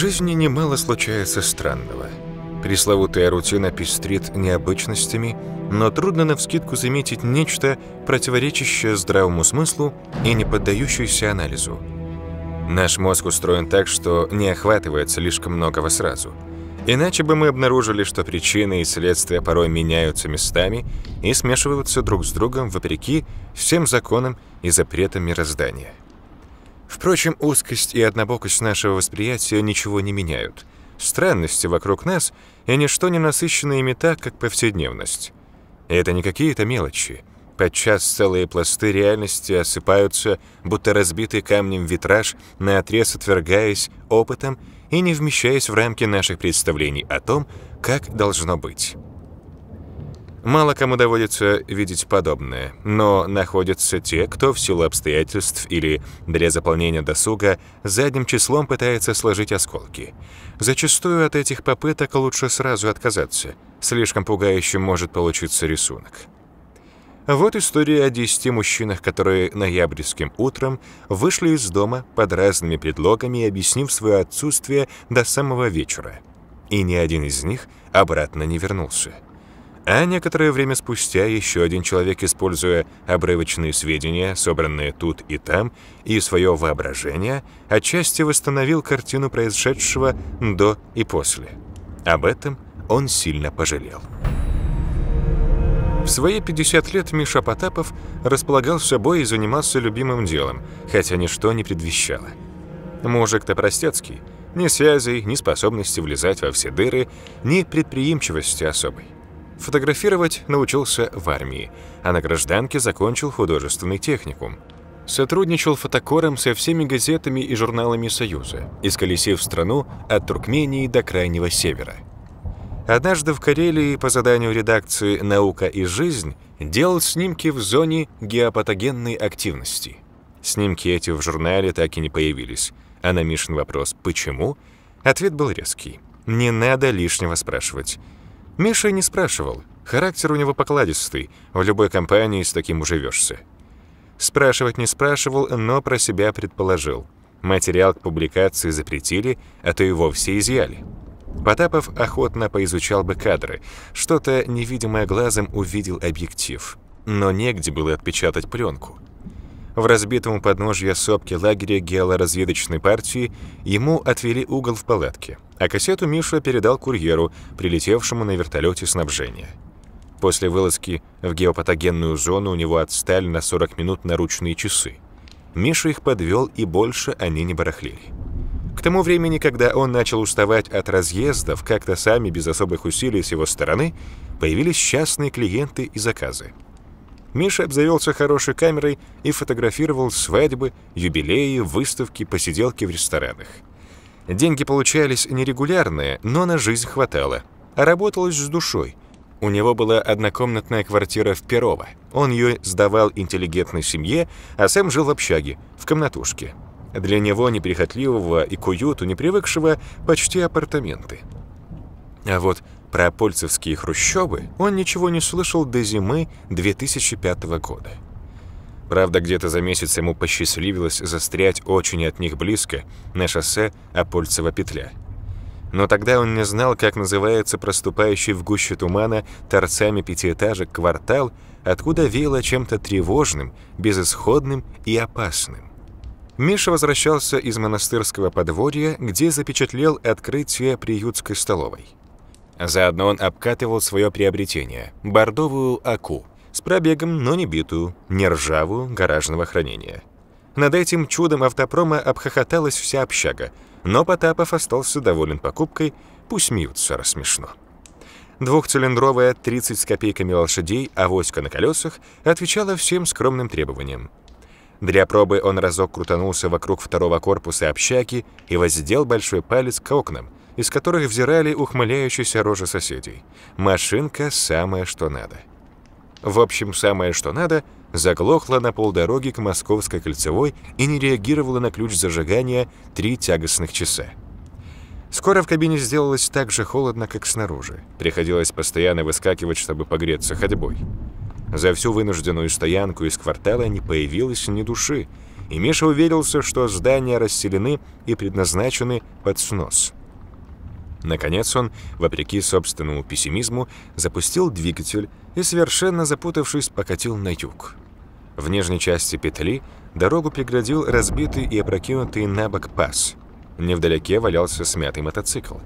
жизни немало случается странного. Пресловутая рутина пестрит необычностями, но трудно навскидку заметить нечто, противоречащее здравому смыслу и не поддающееся анализу. Наш мозг устроен так, что не охватывает слишком многого сразу. Иначе бы мы обнаружили, что причины и следствия порой меняются местами и смешиваются друг с другом вопреки всем законам и запретам мироздания. Впрочем, узкость и однобокость нашего восприятия ничего не меняют. Странности вокруг нас и ничто не насыщено ими так, как повседневность. И это не какие-то мелочи. Подчас целые пласты реальности осыпаются, будто разбитый камнем витраж, наотрез отвергаясь опытом и не вмещаясь в рамки наших представлений о том, как должно быть. Мало кому доводится видеть подобное, но находятся те, кто в силу обстоятельств или для заполнения досуга задним числом пытается сложить осколки. Зачастую от этих попыток лучше сразу отказаться, слишком пугающим может получиться рисунок. Вот история о 10 мужчинах, которые ноябрьским утром вышли из дома под разными предлогами, объяснив свое отсутствие до самого вечера. И ни один из них обратно не вернулся. А некоторое время спустя еще один человек, используя обрывочные сведения, собранные тут и там, и свое воображение, отчасти восстановил картину произошедшего до и после. Об этом он сильно пожалел. В свои 50 лет Миша Потапов располагал собой и занимался любимым делом, хотя ничто не предвещало. Мужик-то простецкий, ни связей, ни способности влезать во все дыры, ни предприимчивости особой. Фотографировать научился в армии, а на гражданке закончил художественный техникум. Сотрудничал фотокором со всеми газетами и журналами Союза, исколесив страну от Туркмении до Крайнего Севера. Однажды в Карелии по заданию редакции «Наука и жизнь» делал снимки в зоне геопатогенной активности. Снимки эти в журнале так и не появились, а на Мишин вопрос «почему?» ответ был резкий. «Не надо лишнего спрашивать». Миша не спрашивал. Характер у него покладистый, в любой компании с таким уживешься. Спрашивать не спрашивал, но про себя предположил. Материал к публикации запретили, а то и вовсе изъяли. Потапов охотно поизучал бы кадры, что-то невидимое глазом увидел объектив. Но негде было отпечатать пленку. В разбитом подножье сопки лагеря геолоразведочной партии ему отвели угол в палатке, а кассету Миша передал курьеру, прилетевшему на вертолете снабжения. После вылазки в геопатогенную зону у него отстали на 40 минут наручные часы. Миша их подвел, и больше они не барахлили. К тому времени, когда он начал уставать от разъездов, как-то сами без особых усилий с его стороны, появились частные клиенты и заказы. Миша обзавелся хорошей камерой и фотографировал свадьбы, юбилеи, выставки, посиделки в ресторанах. Деньги получались нерегулярные, но на жизнь хватало. А работалось с душой. У него была однокомнатная квартира в Перово. Он ее сдавал интеллигентной семье, а сам жил в общаге, в комнатушке. Для него, неприхотливого и к уюту, не привыкшего, почти апартаменты. А вот про польцевские хрущобы он ничего не слышал до зимы 2005 года. Правда, где-то за месяц ему посчастливилось застрять очень от них близко на шоссе Апольцева петля. Но тогда он не знал, как называется проступающий в гуще тумана торцами пятиэтажек квартал, откуда веяло чем-то тревожным, безысходным и опасным. Миша возвращался из монастырского подворья, где запечатлел открытие приютской столовой – Заодно он обкатывал свое приобретение – бордовую АКУ с пробегом, но не битую, не ржавую гаражного хранения. Над этим чудом автопрома обхохоталась вся общага, но Потапов остался доволен покупкой, пусть смеются, раз смешно. Двухцилиндровая 30 с копейками лошадей, авоська на колесах, отвечала всем скромным требованиям. Для пробы он разок крутанулся вокруг второго корпуса общаки и воздел большой палец к окнам – из которых взирали ухмыляющиеся рожи соседей. Машинка самое что надо. В общем, самое что надо заглохла на полдороги к Московской кольцевой и не реагировала на ключ зажигания три тягостных часа. Скоро в кабине сделалось так же холодно, как снаружи. Приходилось постоянно выскакивать, чтобы погреться ходьбой. За всю вынужденную стоянку из квартала не появилось ни души, и Миша уверился, что здания расселены и предназначены под снос. Наконец он, вопреки собственному пессимизму, запустил двигатель и, совершенно запутавшись, покатил на юг. В нижней части петли дорогу преградил разбитый и опрокинутый на бок паз. Невдалеке валялся смятый мотоцикл.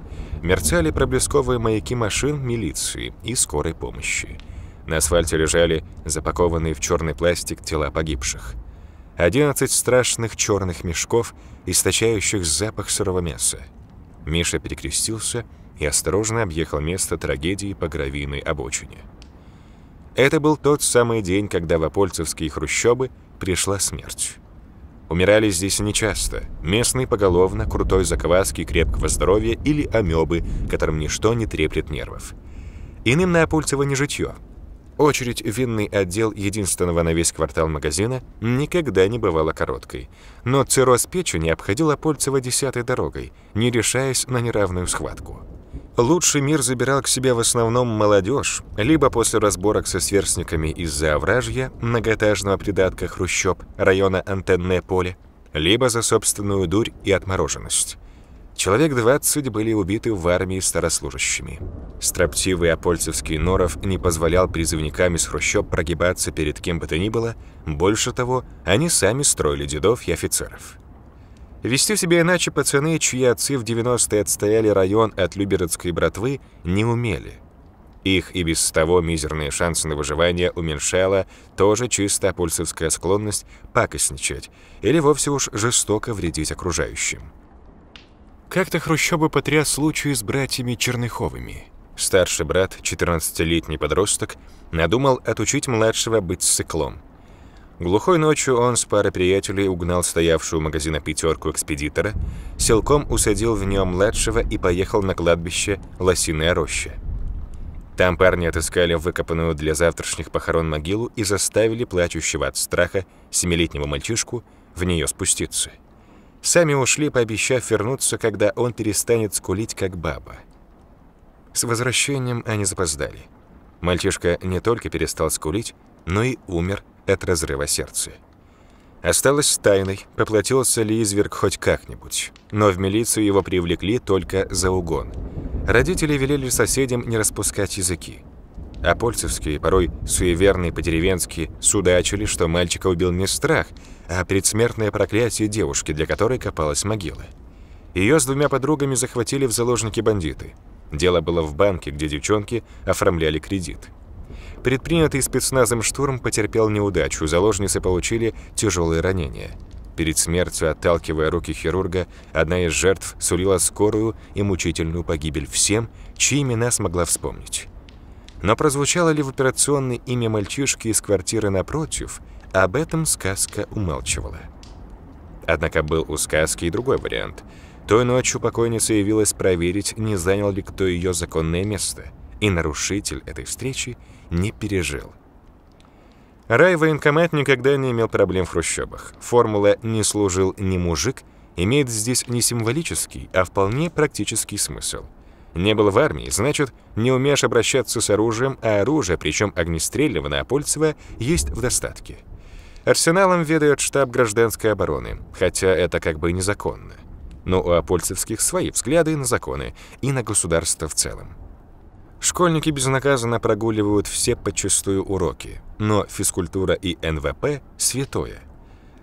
Мерцали проблесковые маяки машин милиции и скорой помощи. На асфальте лежали запакованные в черный пластик тела погибших. 11 страшных черных мешков, источающих запах сырого мяса. Миша перекрестился и осторожно объехал место трагедии по гравийной обочине. Это был тот самый день, когда в Апольцевские хрущобы пришла смерть. Умирали здесь нечасто. Местный поголовно, крутой закваски, крепкого здоровья или амебы, которым ничто не треплет нервов. Иным на Апольцево не житье – Очередь в винный отдел единственного на весь квартал магазина никогда не бывала короткой. Но цирроз печени обходила Польцева десятой дорогой, не решаясь на неравную схватку. Лучший мир забирал к себе в основном молодежь, либо после разборок со сверстниками из-за овражья, многоэтажного придатка Хрущоб, района Антенное поле, либо за собственную дурь и отмороженность. Человек 20 были убиты в армии старослужащими. Строптивый апольцевский Норов не позволял призывникам из хрущоб прогибаться перед кем бы то ни было, больше того, они сами строили дедов и офицеров. Вести себя иначе пацаны, чьи отцы в 90-е отстояли район от Люберецкой братвы, не умели. Их и без того мизерные шансы на выживание уменьшала тоже чисто апульсовская склонность пакостничать или вовсе уж жестоко вредить окружающим. Как-то Хрущеба потряс случай с братьями Черныховыми. Старший брат, 14-летний подросток, надумал отучить младшего быть циклом. Глухой ночью он с парой приятелей угнал стоявшую у магазина пятерку экспедитора, силком усадил в нем младшего и поехал на кладбище Лосиная роща. Там парни отыскали выкопанную для завтрашних похорон могилу и заставили плачущего от страха семилетнего мальчишку в нее спуститься. Сами ушли, пообещав вернуться, когда он перестанет скулить, как баба. С возвращением они запоздали. Мальчишка не только перестал скулить, но и умер от разрыва сердца. Осталось тайной, поплатился ли изверг хоть как-нибудь. Но в милицию его привлекли только за угон. Родители велели соседям не распускать языки. А польцевские, порой суеверные по-деревенски, судачили, что мальчика убил не страх – а предсмертное проклятие девушки, для которой копалась могила. Ее с двумя подругами захватили в заложники бандиты. Дело было в банке, где девчонки оформляли кредит. Предпринятый спецназом штурм потерпел неудачу, заложницы получили тяжелые ранения. Перед смертью, отталкивая руки хирурга, одна из жертв сулила скорую и мучительную погибель всем, чьи имена смогла вспомнить. Но прозвучало ли в операционной имя мальчишки из квартиры напротив – об этом сказка умалчивала. Однако был у сказки и другой вариант. Той ночью покойница явилась проверить, не занял ли кто ее законное место, и нарушитель этой встречи не пережил. Рай военкомат никогда не имел проблем в хрущобах. Формула «не служил ни мужик» имеет здесь не символический, а вполне практический смысл. Не был в армии, значит, не умеешь обращаться с оружием, а оружие, причем огнестрельного на Апольцева, есть в достатке. Арсеналом ведает штаб гражданской обороны, хотя это как бы незаконно. Но у апольцевских свои взгляды на законы и на государство в целом. Школьники безнаказанно прогуливают все подчастую уроки, но физкультура и НВП – святое.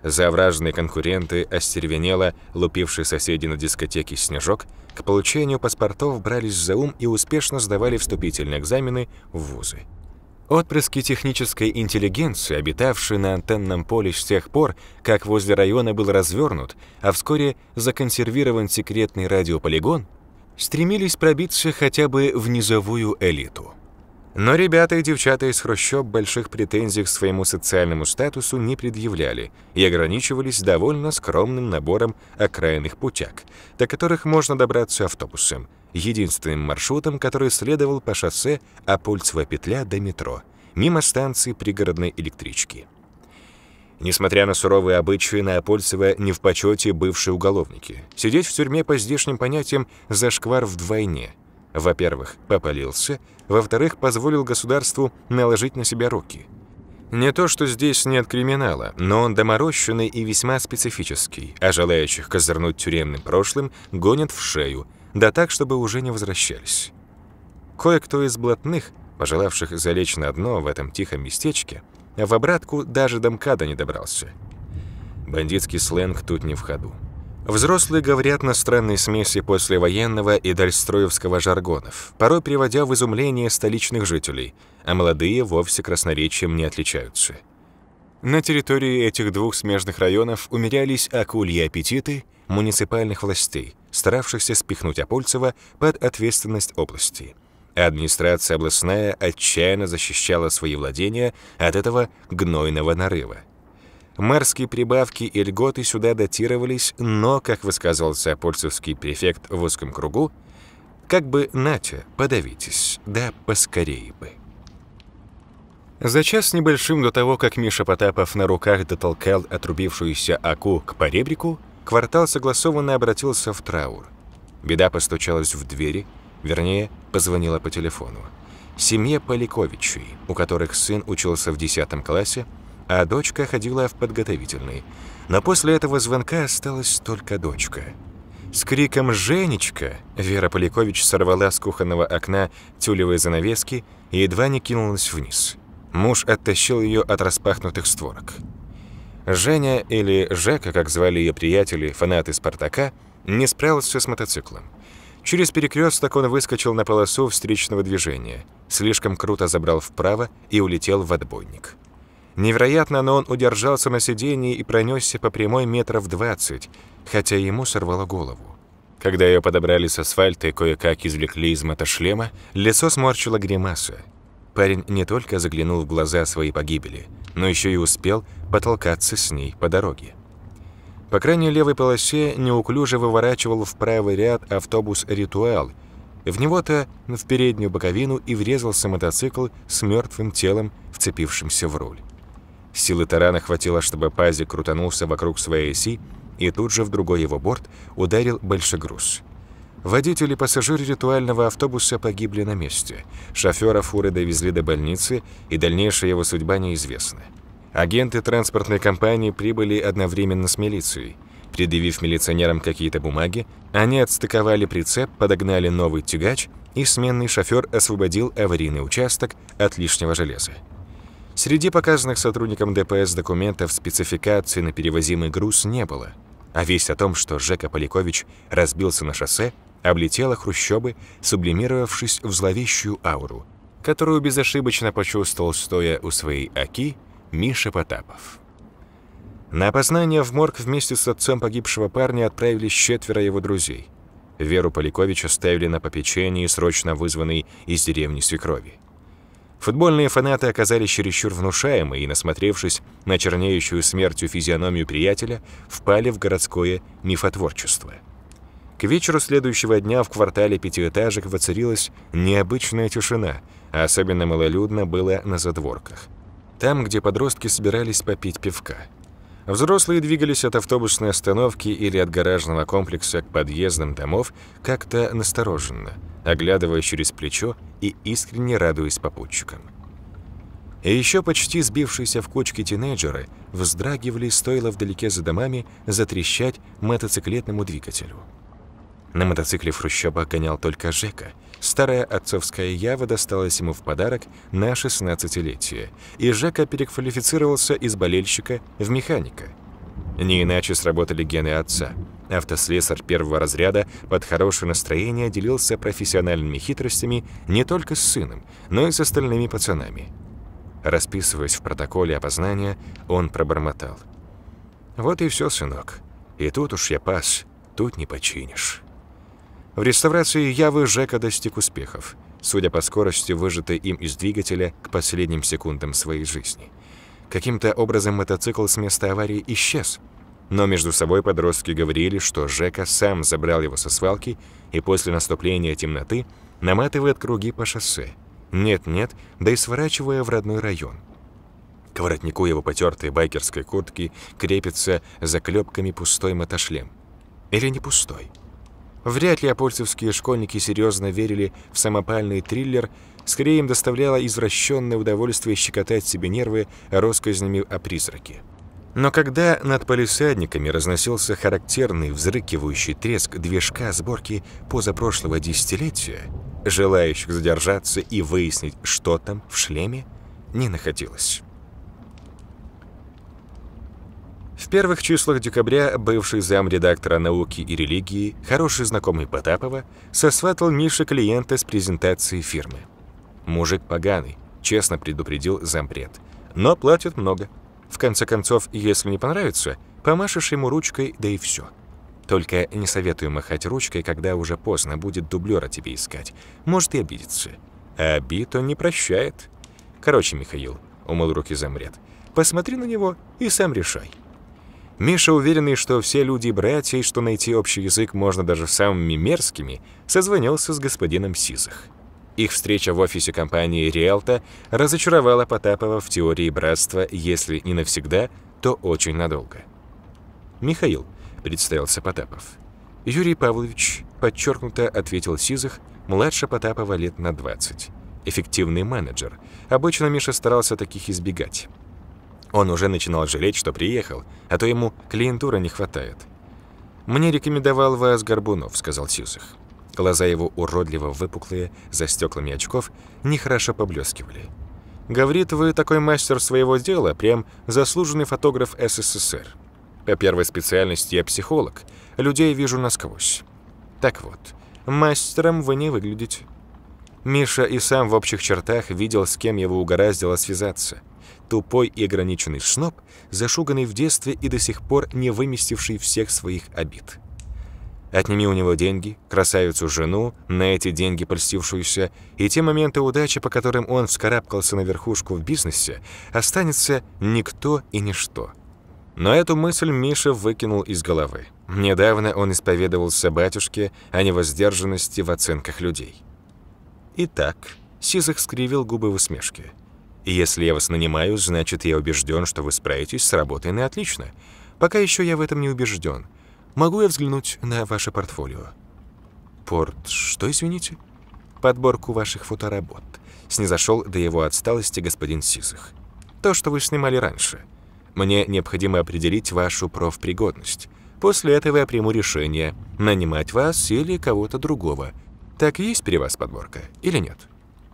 Завраженные конкуренты, остервенело лупившие соседи на дискотеке «Снежок», к получению паспортов брались за ум и успешно сдавали вступительные экзамены в вузы. Отпрыски технической интеллигенции, обитавшие на антенном поле с тех пор, как возле района был развернут, а вскоре законсервирован секретный радиополигон, стремились пробиться хотя бы в низовую элиту. Но ребята и девчата из хрущоб больших претензий к своему социальному статусу не предъявляли и ограничивались довольно скромным набором окраинных путяк, до которых можно добраться автобусом – единственным маршрутом, который следовал по шоссе Апольцева петля до метро, мимо станции пригородной электрички. Несмотря на суровые обычаи, на Апольцева не в почете бывшие уголовники. Сидеть в тюрьме по здешним понятиям зашквар вдвойне. Во-первых, попалился, во-вторых, позволил государству наложить на себя руки. Не то, что здесь нет криминала, но он доморощенный и весьма специфический, а желающих козырнуть тюремным прошлым гонят в шею – да так, чтобы уже не возвращались. Кое-кто из блатных, пожелавших залечь на дно в этом тихом местечке, в обратку даже до МКАДа не добрался. Бандитский сленг тут не в ходу. Взрослые говорят на странной смеси послевоенного и дальстроевского жаргонов, порой приводя в изумление столичных жителей, а молодые вовсе красноречием не отличаются. На территории этих двух смежных районов умерялись акульи аппетиты муниципальных властей – старавшихся спихнуть Апольцева под ответственность области. Администрация областная отчаянно защищала свои владения от этого гнойного нарыва. Мэрские прибавки и льготы сюда датировались, но, как высказывался апольцевский префект в узком кругу, как бы «Натя, подавитесь, да поскорее бы». За час небольшим до того, как Миша Потапов на руках дотолкал отрубившуюся аку к поребрику, Квартал согласованно обратился в траур. Беда постучалась в двери, вернее, позвонила по телефону. Семье Поляковичей, у которых сын учился в 10 классе, а дочка ходила в подготовительный. Но после этого звонка осталась только дочка. С криком «Женечка!» Вера Полякович сорвала с кухонного окна тюлевые занавески и едва не кинулась вниз. Муж оттащил ее от распахнутых створок. Женя или Жека, как звали ее приятели, фанаты «Спартака», не справился с мотоциклом. Через перекресток он выскочил на полосу встречного движения, слишком круто забрал вправо и улетел в отбойник. Невероятно, но он удержался на сидении и пронесся по прямой метров двадцать, хотя ему сорвало голову. Когда ее подобрали с асфальта и кое-как извлекли из мотошлема, лицо сморчило гримаса. Парень не только заглянул в глаза своей погибели – но еще и успел потолкаться с ней по дороге. По крайней левой полосе неуклюже выворачивал в правый ряд автобус «Ритуал», в него-то в переднюю боковину и врезался мотоцикл с мертвым телом, вцепившимся в руль. Силы тарана хватило, чтобы пазик крутанулся вокруг своей оси, и тут же в другой его борт ударил большегруз. Водители и пассажир ритуального автобуса погибли на месте. Шофера фуры довезли до больницы, и дальнейшая его судьба неизвестна. Агенты транспортной компании прибыли одновременно с милицией. Предъявив милиционерам какие-то бумаги, они отстыковали прицеп, подогнали новый тягач, и сменный шофер освободил аварийный участок от лишнего железа. Среди показанных сотрудникам ДПС документов спецификации на перевозимый груз не было, а весть о том, что Жека Полякович разбился на шоссе, облетела хрущобы, сублимировавшись в зловещую ауру, которую безошибочно почувствовал, стоя у своей оки, Миша Потапов. На опознание в морг вместе с отцом погибшего парня отправились четверо его друзей. Веру Полякович оставили на попечении, срочно вызванной из деревни свекрови. Футбольные фанаты оказались чересчур внушаемы и, насмотревшись на чернеющую смертью физиономию приятеля, впали в городское мифотворчество – к вечеру следующего дня в квартале пятиэтажек воцарилась необычная тишина, а особенно малолюдно было на задворках. Там, где подростки собирались попить пивка. Взрослые двигались от автобусной остановки или от гаражного комплекса к подъездам домов как-то настороженно, оглядываясь через плечо и искренне радуясь попутчикам. И еще почти сбившиеся в кучки тинейджеры вздрагивали, стоило вдалеке за домами затрещать мотоциклетному двигателю. На мотоцикле Фрущоба гонял только Жека. Старая отцовская Ява досталась ему в подарок на 16-летие, и Жека переквалифицировался из болельщика в механика. Не иначе сработали гены отца. Автослесарь первого разряда под хорошее настроение делился профессиональными хитростями не только с сыном, но и с остальными пацанами. Расписываясь в протоколе опознания, он пробормотал. «Вот и все, сынок. И тут уж я пас, тут не починишь». В реставрации Явы Жека достиг успехов, судя по скорости, выжатой им из двигателя к последним секундам своей жизни. Каким-то образом мотоцикл с места аварии исчез. Но между собой подростки говорили, что Жека сам забрал его со свалки и после наступления темноты наматывает круги по шоссе. Нет-нет, да и сворачивая в родной район. К воротнику его потертой байкерской куртки крепится заклепками пустой мотошлем. Или не пустой. Вряд ли апольцевские школьники серьезно верили в самопальный триллер, скорее им доставляло извращенное удовольствие щекотать себе нервы россказнями о призраке. Но когда над полисадниками разносился характерный взрыкивающий треск движка сборки позапрошлого десятилетия, желающих задержаться и выяснить, что там в шлеме, не находилось. В первых числах декабря бывший замредактора науки и религии, хороший знакомый Потапова, сосватал Мише клиента с презентацией фирмы. Мужик поганый, честно предупредил зампред. Но платят много. В конце концов, если не понравится, помашешь ему ручкой, да и все. Только не советую махать ручкой, когда уже поздно будет дублера тебе искать. Может и обидеться. А обид он не прощает. Короче, Михаил, умыл руки замрет, посмотри на него и сам решай. Миша, уверенный, что все люди братья и что найти общий язык можно даже самыми мерзкими, созвонился с господином Сизых. Их встреча в офисе компании «Риэлто» разочаровала Потапова в теории братства, если не навсегда, то очень надолго. «Михаил», — представился Потапов. «Юрий Павлович», — подчеркнуто ответил Сизых, младше Потапова лет на 20. Эффективный менеджер. Обычно Миша старался таких избегать. Он уже начинал жалеть, что приехал, а то ему клиентура не хватает. «Мне рекомендовал вас Горбунов», — сказал Сюзах. Глаза его уродливо выпуклые, за стеклами очков, нехорошо поблескивали. «Говорит, вы такой мастер своего дела, прям заслуженный фотограф СССР. По первой специальности я психолог, людей вижу насквозь. Так вот, мастером вы не выглядите». Миша и сам в общих чертах видел, с кем его угораздило связаться — Тупой и ограниченный сноб, зашуганный в детстве и до сих пор не выместивший всех своих обид. Отними у него деньги, красавицу жену, на эти деньги польстившуюся, и те моменты удачи, по которым он вскарабкался на верхушку в бизнесе, останется никто и ничто. Но эту мысль Миша выкинул из головы. Недавно он исповедовался батюшке о невоздержанности в оценках людей. Итак, Сизых скривил губы в усмешке. И если я вас нанимаю, значит, я убежден, что вы справитесь с работой на отлично. Пока еще я в этом не убежден. Могу я взглянуть на ваше портфолио? Порт... что, извините? Подборку ваших фоторабот. Снизошел до его отсталости господин Сизых. То, что вы снимали раньше. Мне необходимо определить вашу профпригодность. После этого я приму решение, нанимать вас или кого-то другого. Так есть при вас подборка или нет?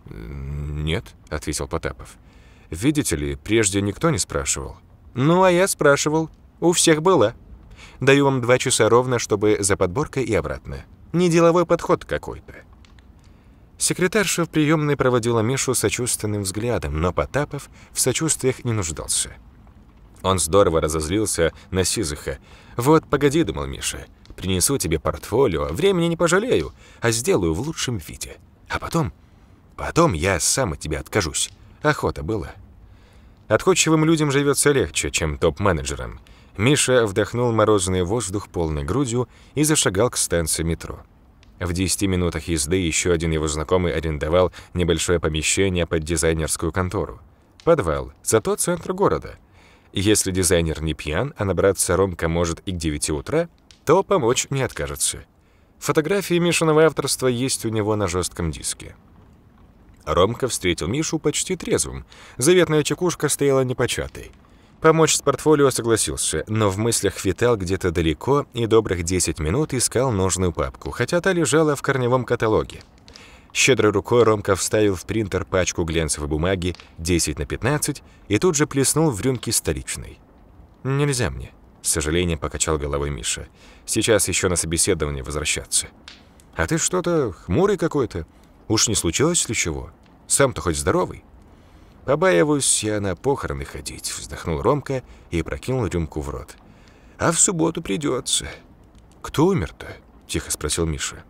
«Нет», — ответил Потапов. «Видите ли, прежде никто не спрашивал». «Ну, а я спрашивал. У всех было. Даю вам два часа ровно, чтобы за подборкой и обратно. Не деловой подход какой-то». Секретарша в приемной проводила Мишу сочувственным взглядом, но Потапов в сочувствиях не нуждался. Он здорово разозлился на Сизыха. «Вот, погоди», — думал Миша, — «принесу тебе портфолио, времени не пожалею, а сделаю в лучшем виде. А потом Потом я сам от тебя откажусь. Охота была. Отходчивым людям живется легче, чем топ-менеджерам. Миша вдохнул морозный воздух полной грудью и зашагал к станции метро. В 10 минутах езды еще один его знакомый арендовал небольшое помещение под дизайнерскую контору. Подвал, зато центр города. Если дизайнер не пьян, а набраться Ромка может и к 9 утра, то помочь не откажется. Фотографии Мишиного авторства есть у него на жестком диске. Ромка встретил Мишу почти трезвым. Заветная чекушка стояла непочатой. Помочь с портфолио согласился, но в мыслях витал где-то далеко и добрых 10 минут искал нужную папку, хотя та лежала в корневом каталоге. Щедрой рукой Ромка вставил в принтер пачку глянцевой бумаги 10 на 15 и тут же плеснул в рюмки столичной. «Нельзя мне», – с сожалением покачал головой Миша. «Сейчас еще на собеседование возвращаться». «А ты что-то хмурый какой-то. Уж не случилось ли чего?» Сам-то хоть здоровый?» «Побаиваюсь я на похороны ходить», — вздохнул Ромка и прокинул рюмку в рот. «А в субботу придется». «Кто умер-то?» — тихо спросил Миша.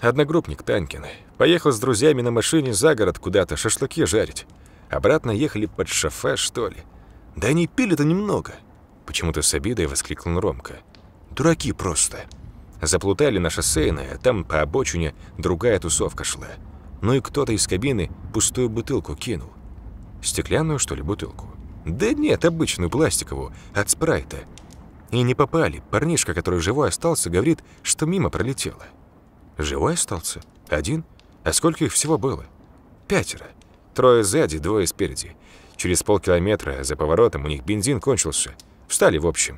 «Одногруппник Танькин. Поехал с друзьями на машине за город куда-то шашлыки жарить. Обратно ехали под шофе, что ли. Да они пили-то немного». Почему-то с обидой воскликнул Ромка. «Дураки просто». Заплутали на шоссейное, там по обочине другая тусовка шла. Ну и кто-то из кабины пустую бутылку кинул. Стеклянную, что ли, бутылку? Да нет, обычную пластиковую, от спрайта. И не попали. Парнишка, который живой остался, говорит, что мимо пролетело. Живой остался? Один? А сколько их всего было? Пятеро. Трое сзади, двое спереди. Через полкилометра за поворотом у них бензин кончился. Встали, в общем.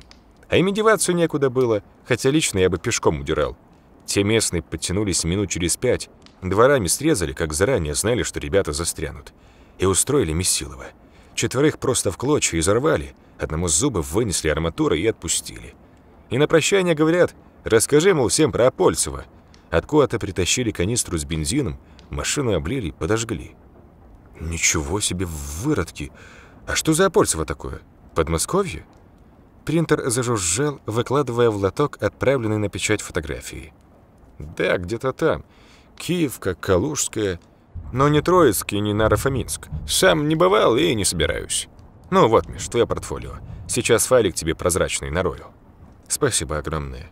А им и деваться некуда было, хотя лично я бы пешком удирал. Те местные подтянулись минут через пять, Дворами срезали, как заранее знали, что ребята застрянут. И устроили Месилова. Четверых просто в клочья изорвали, одному зубы вынесли арматуры и отпустили. И на прощание говорят, расскажи, мол, всем про Апольцева. Откуда-то притащили канистру с бензином, машину облили, подожгли. Ничего себе, выродки! А что за Апольцево такое? Подмосковье? Принтер зажужжал, выкладывая в лоток отправленный на печать фотографии. «Да, где-то там. Киев, как Калужская, но не Троицк и не Нарафаминск. Сам не бывал и не собираюсь. Ну вот, Миш, твое портфолио. Сейчас файлик тебе прозрачный нарою. Спасибо огромное.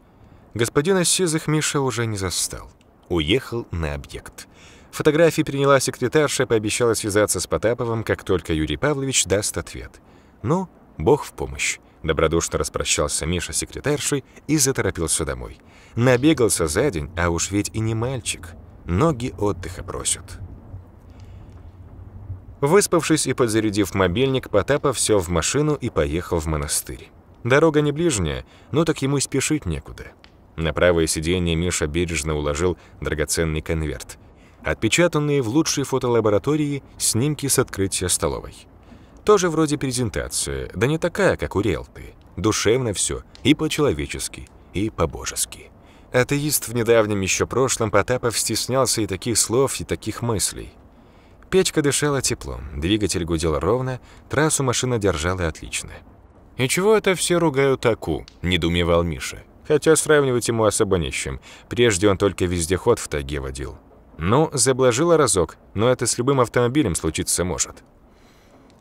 Господина Сизых Миша уже не застал. Уехал на объект. Фотографии приняла секретарша, пообещала связаться с Потаповым, как только Юрий Павлович даст ответ. Ну, бог в помощь. Добродушно распрощался Миша с секретаршей и заторопился домой. Набегался за день, а уж ведь и не мальчик. Ноги отдыха просят. Выспавшись и подзарядив мобильник, Потапов все в машину и поехал в монастырь. Дорога не ближняя, но так ему и спешить некуда. На правое сиденье Миша бережно уложил драгоценный конверт. Отпечатанные в лучшей фотолаборатории снимки с открытия столовой. Тоже вроде презентация, да не такая, как у Релты. Душевно все, и по-человечески, и по-божески. Атеист в недавнем еще прошлом Потапов стеснялся и таких слов, и таких мыслей. Печка дышала теплом, двигатель гудел ровно, трассу машина держала отлично. «И чего это все ругают Аку?» – недумевал Миша. Хотя сравнивать ему особо не с чем. Прежде он только вездеход в таге водил. Ну, заблажила разок, но это с любым автомобилем случиться может.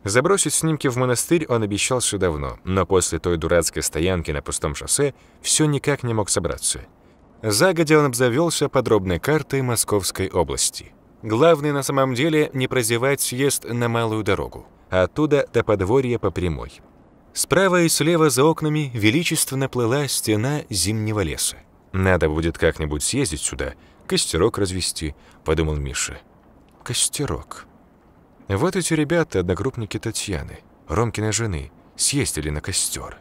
Забросить снимки в монастырь он обещался давно, но после той дурацкой стоянки на пустом шоссе все никак не мог собраться. Загодя он обзавелся подробной картой Московской области. Главное на самом деле не прозевать съезд на Малую дорогу, а оттуда до подворья по прямой. Справа и слева за окнами величественно плыла стена зимнего леса. «Надо будет как-нибудь съездить сюда, костерок развести», — подумал Миша. «Костерок». Вот эти ребята, одногруппники Татьяны, Ромкиной жены, съездили на костер.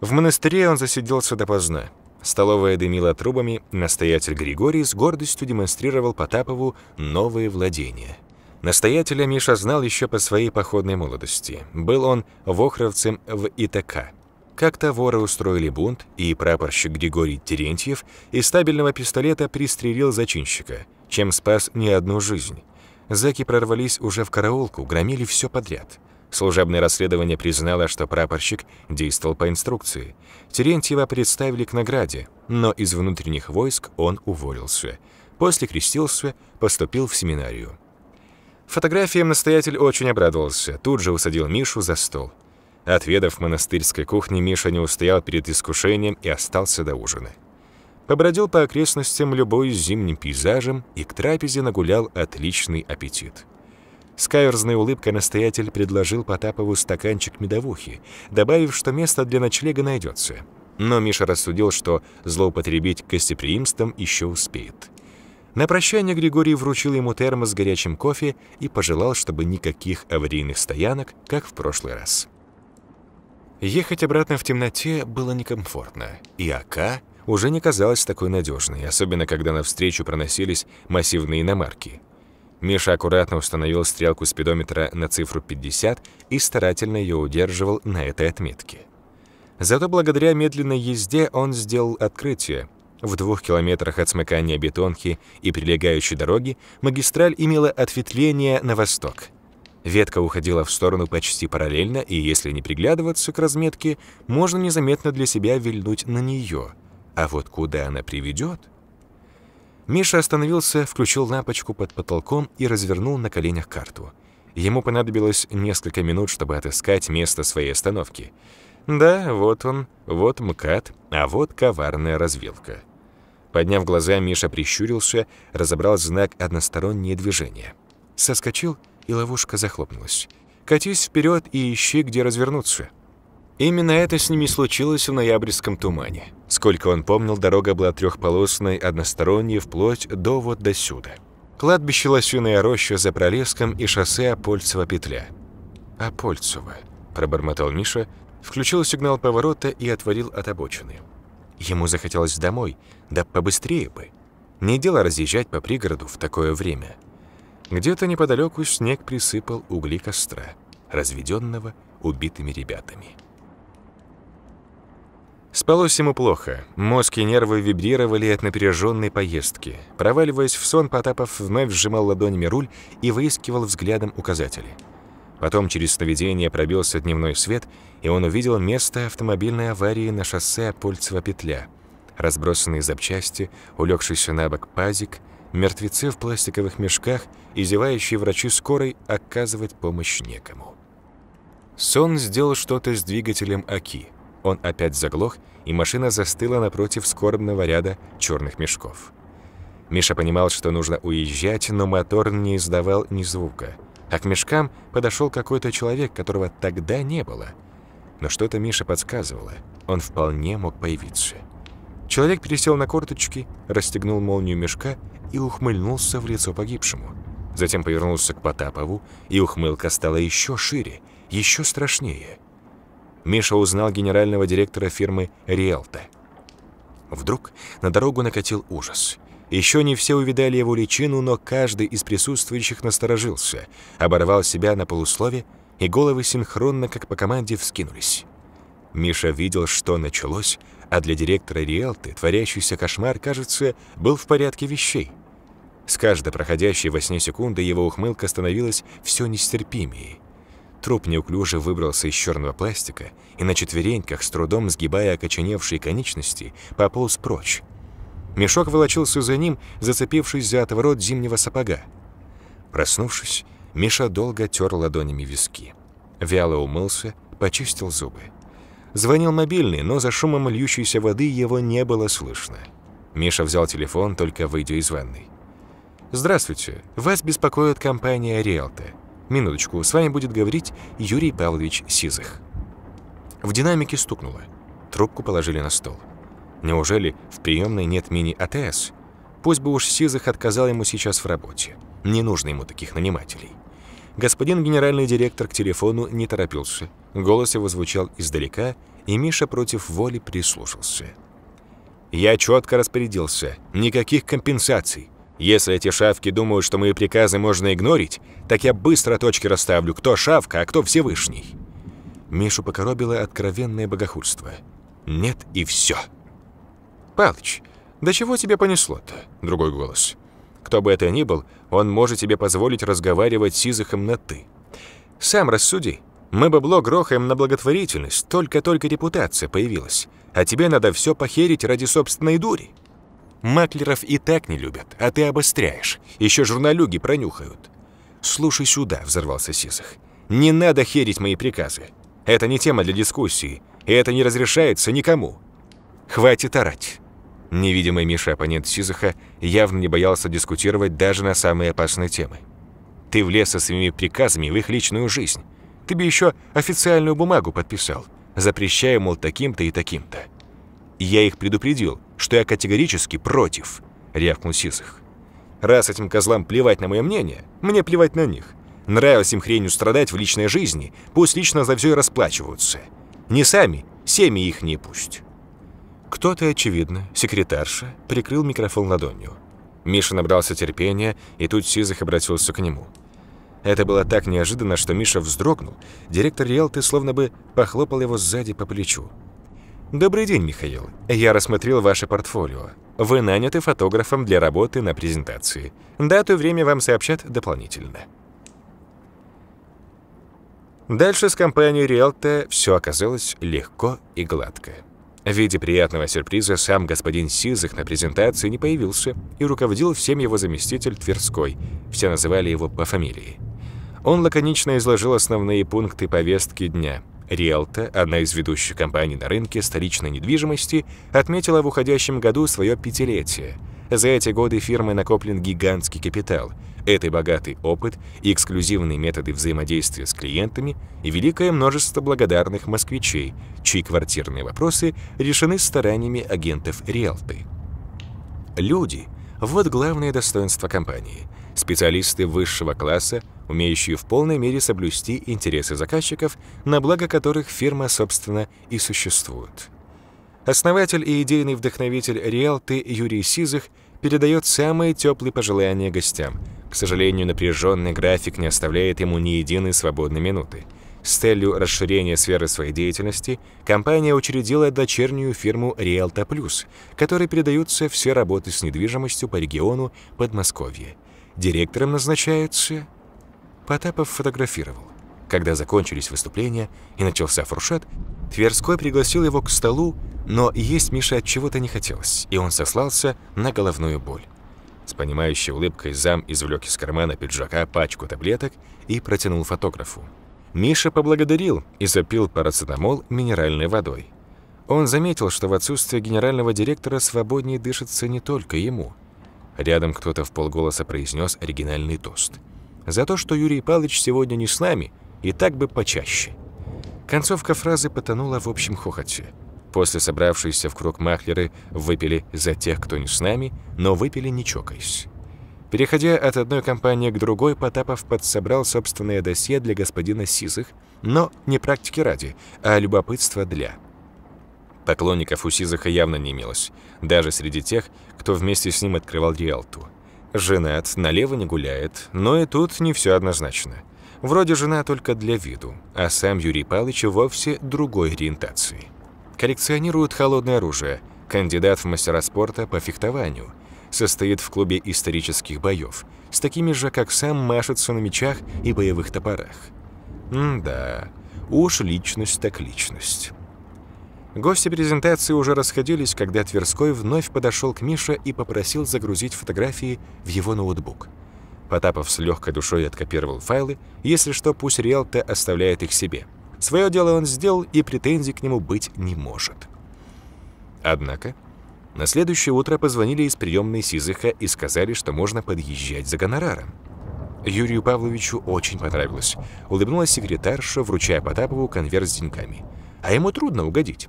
В монастыре он засиделся допоздна. Столовая дымила трубами, настоятель Григорий с гордостью демонстрировал Потапову новые владения. Настоятеля Миша знал еще по своей походной молодости. Был он вохровцем в Итака. Как-то воры устроили бунт, и прапорщик Григорий Терентьев из стабильного пистолета пристрелил зачинщика, чем спас не одну жизнь. Заки прорвались уже в караулку, громили все подряд. Служебное расследование признало, что прапорщик действовал по инструкции – Терентьева представили к награде, но из внутренних войск он уволился. После крестился, поступил в семинарию. Фотографиям настоятель очень обрадовался, тут же усадил Мишу за стол. Отведав монастырской кухни, Миша не устоял перед искушением и остался до ужина. Побродил по окрестностям любой зимним пейзажем и к трапезе нагулял отличный аппетит. С каверзной улыбкой настоятель предложил Потапову стаканчик медовухи, добавив, что место для ночлега найдется. Но Миша рассудил, что злоупотребить гостеприимством еще успеет. На прощание Григорий вручил ему термос с горячим кофе и пожелал, чтобы никаких аварийных стоянок, как в прошлый раз. Ехать обратно в темноте было некомфортно, и АК уже не казалась такой надежной, особенно когда навстречу проносились массивные иномарки, Миша аккуратно установил стрелку спидометра на цифру 50 и старательно ее удерживал на этой отметке. Зато благодаря медленной езде он сделал открытие. В двух километрах от смыкания бетонки и прилегающей дороги магистраль имела ответвление на восток. Ветка уходила в сторону почти параллельно, и если не приглядываться к разметке, можно незаметно для себя вильнуть на нее. А вот куда она приведет? Миша остановился, включил лампочку под потолком и развернул на коленях карту. Ему понадобилось несколько минут, чтобы отыскать место своей остановки. Да, вот он, вот МКАД, а вот коварная развилка. Подняв глаза, Миша прищурился, разобрал знак «Одностороннее движение». Соскочил, и ловушка захлопнулась. «Катись вперед и ищи, где развернуться». Именно это с ними случилось в ноябрьском тумане. Сколько он помнил, дорога была трехполосной, односторонней, вплоть до вот до сюда. Кладбище Лосиная роща за Пролеском и шоссе Апольцева петля. «Апольцево», – пробормотал Миша, включил сигнал поворота и отворил от обочины. Ему захотелось домой, да побыстрее бы. Не дело разъезжать по пригороду в такое время. Где-то неподалеку снег присыпал угли костра, разведенного убитыми ребятами. Спалось ему плохо, мозг и нервы вибрировали от напряженной поездки. Проваливаясь в сон, Потапов вновь сжимал ладонями руль и выискивал взглядом указатели. Потом через сновидение пробился дневной свет, и он увидел место автомобильной аварии на шоссе Польцева петля. Разбросанные запчасти, улегшийся на бок пазик, мертвецы в пластиковых мешках и зевающие врачи скорой оказывать помощь некому. Сон сделал что-то с двигателем Аки – он опять заглох, и машина застыла напротив скорбного ряда черных мешков. Миша понимал, что нужно уезжать, но мотор не издавал ни звука. А к мешкам подошел какой-то человек, которого тогда не было. Но что-то Миша подсказывало, он вполне мог появиться. Человек пересел на корточки, расстегнул молнию мешка и ухмыльнулся в лицо погибшему. Затем повернулся к Потапову, и ухмылка стала еще шире, еще страшнее – Миша узнал генерального директора фирмы «Риэлто». Вдруг на дорогу накатил ужас. Еще не все увидали его личину, но каждый из присутствующих насторожился, оборвал себя на полуслове, и головы синхронно, как по команде, вскинулись. Миша видел, что началось, а для директора Риэлты творящийся кошмар, кажется, был в порядке вещей. С каждой проходящей во сне секунды его ухмылка становилась все нестерпимее – Труп неуклюже выбрался из черного пластика и на четвереньках, с трудом сгибая окоченевшие конечности, пополз прочь. Мешок волочился за ним, зацепившись за отворот зимнего сапога. Проснувшись, Миша долго тер ладонями виски. Вяло умылся, почистил зубы. Звонил мобильный, но за шумом льющейся воды его не было слышно. Миша взял телефон, только выйдя из ванной. «Здравствуйте, вас беспокоит компания «Риэлто». Минуточку, с вами будет говорить Юрий Павлович Сизых. В динамике стукнуло. Трубку положили на стол. Неужели в приемной нет мини-АТС? Пусть бы уж Сизых отказал ему сейчас в работе. Не нужно ему таких нанимателей. Господин генеральный директор к телефону не торопился. Голос его звучал издалека, и Миша против воли прислушался. «Я четко распорядился. Никаких компенсаций. Если эти шавки думают, что мои приказы можно игнорить, так я быстро точки расставлю, кто шавка, а кто Всевышний». Мишу покоробило откровенное богохульство. «Нет и все». «Палыч, да чего тебе понесло-то?» — другой голос. «Кто бы это ни был, он может тебе позволить разговаривать с Изахом на «ты». Сам рассуди. Мы бабло грохаем на благотворительность, только-только репутация появилась. А тебе надо все похерить ради собственной дури». Маклеров и так не любят, а ты обостряешь. Еще журналюги пронюхают». «Слушай сюда», — взорвался Сизых. «Не надо херить мои приказы. Это не тема для дискуссии, и это не разрешается никому. Хватит орать». Невидимый Миша, оппонент Сизаха, явно не боялся дискутировать даже на самые опасные темы. «Ты влез со своими приказами в их личную жизнь. Ты бы еще официальную бумагу подписал, запрещая, мол, таким-то и таким-то. «Я их предупредил, что я категорически против», — рявкнул Сисых. «Раз этим козлам плевать на мое мнение, мне плевать на них. Нравилось им хренью страдать в личной жизни, пусть лично за все и расплачиваются. Не сами, семьи их не пусть». Кто-то, очевидно, секретарша, прикрыл микрофон ладонью. Миша набрался терпения, и тут Сизых обратился к нему. Это было так неожиданно, что Миша вздрогнул. Директор Риэлты словно бы похлопал его сзади по плечу. Добрый день, Михаил. Я рассмотрел ваше портфолио. Вы наняты фотографом для работы на презентации. Дату и время вам сообщат дополнительно. Дальше с компанией Риэлто все оказалось легко и гладко. В виде приятного сюрприза сам господин Сизых на презентации не появился и руководил всем его заместитель Тверской, все называли его по фамилии. Он лаконично изложил основные пункты повестки дня – Риэлто, одна из ведущих компаний на рынке столичной недвижимости, отметила в уходящем году свое пятилетие. За эти годы фирмы накоплен гигантский капитал. Это богатый опыт, и эксклюзивные методы взаимодействия с клиентами и великое множество благодарных москвичей, чьи квартирные вопросы решены стараниями агентов риэлты. Люди – вот главное достоинство компании. Специалисты высшего класса, умеющие в полной мере соблюсти интересы заказчиков, на благо которых фирма, собственно, и существует. Основатель и идейный вдохновитель Риэлты Юрий Сизых передает самые теплые пожелания гостям. К сожалению, напряженный график не оставляет ему ни единой свободной минуты. С целью расширения сферы своей деятельности компания учредила дочернюю фирму «Риэлта Плюс», которой передаются все работы с недвижимостью по региону Подмосковья. Директором назначается Потапов фотографировал. Когда закончились выступления и начался фуршет, Тверской пригласил его к столу, но есть Мише от чего-то не хотелось, и он сослался на головную боль. С понимающей улыбкой зам извлек из кармана пиджака пачку таблеток и протянул фотографу. Миша поблагодарил и запил парацетамол минеральной водой. Он заметил, что в отсутствие генерального директора свободнее дышится не только ему. Рядом кто-то в полголоса произнес оригинальный тост – за то, что Юрий Палыч сегодня не с нами, и так бы почаще. Концовка фразы потонула в общем хохоте. После собравшиеся в круг махлеры выпили за тех, кто не с нами, но выпили не чокаясь. Переходя от одной компании к другой, Потапов подсобрал собственное досье для господина Сизых, но не практики ради, а любопытства для. Поклонников у Сизыха явно не имелось, даже среди тех, кто вместе с ним открывал Риалту. Женат, налево не гуляет, но и тут не все однозначно. Вроде жена только для виду, а сам Юрий Павлович вовсе другой ориентации. Коллекционирует холодное оружие, кандидат в мастера спорта по фехтованию, состоит в клубе исторических боев, с такими же, как сам, машется на мечах и боевых топорах. М да, уж личность так личность. Гости презентации уже расходились, когда Тверской вновь подошел к Мише и попросил загрузить фотографии в его ноутбук. Потапов с легкой душой откопировал файлы, если что, пусть Риэлто оставляет их себе. Свое дело он сделал, и претензий к нему быть не может. Однако, на следующее утро позвонили из приемной Сизыха и сказали, что можно подъезжать за гонораром. Юрию Павловичу очень понравилось. Улыбнулась секретарша, вручая Потапову конверт с деньгами. А ему трудно угодить.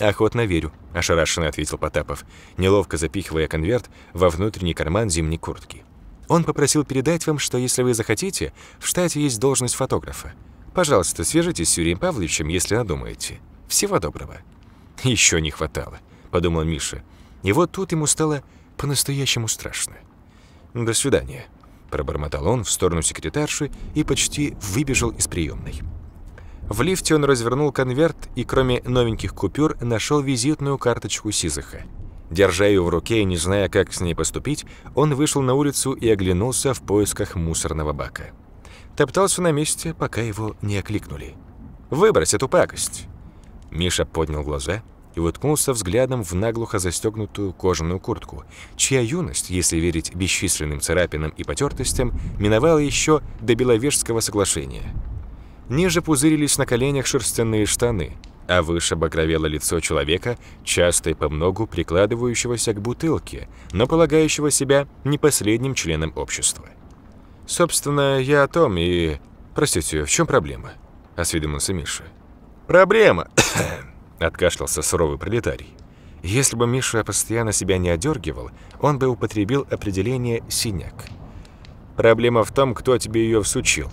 «Охотно верю», – ошарашенно ответил Потапов, неловко запихивая конверт во внутренний карман зимней куртки. «Он попросил передать вам, что если вы захотите, в штате есть должность фотографа. Пожалуйста, свяжитесь с Юрием Павловичем, если надумаете. Всего доброго». «Еще не хватало», – подумал Миша. И вот тут ему стало по-настоящему страшно. «До свидания», – пробормотал он в сторону секретарши и почти выбежал из приемной. В лифте он развернул конверт и, кроме новеньких купюр, нашел визитную карточку Сизаха. Держа ее в руке и не зная, как с ней поступить, он вышел на улицу и оглянулся в поисках мусорного бака. Топтался на месте, пока его не окликнули. «Выбрось эту пакость!» Миша поднял глаза и уткнулся взглядом в наглухо застегнутую кожаную куртку, чья юность, если верить бесчисленным царапинам и потертостям, миновала еще до Беловежского соглашения. Ниже пузырились на коленях шерстяные штаны, а выше багровело лицо человека, часто и по многу прикладывающегося к бутылке, но полагающего себя не последним членом общества. «Собственно, я о том и...» «Простите, в чем проблема?» – осведомился Миша. «Проблема!» – откашлялся суровый пролетарий. Если бы Миша постоянно себя не одергивал, он бы употребил определение «синяк». «Проблема в том, кто тебе ее всучил»,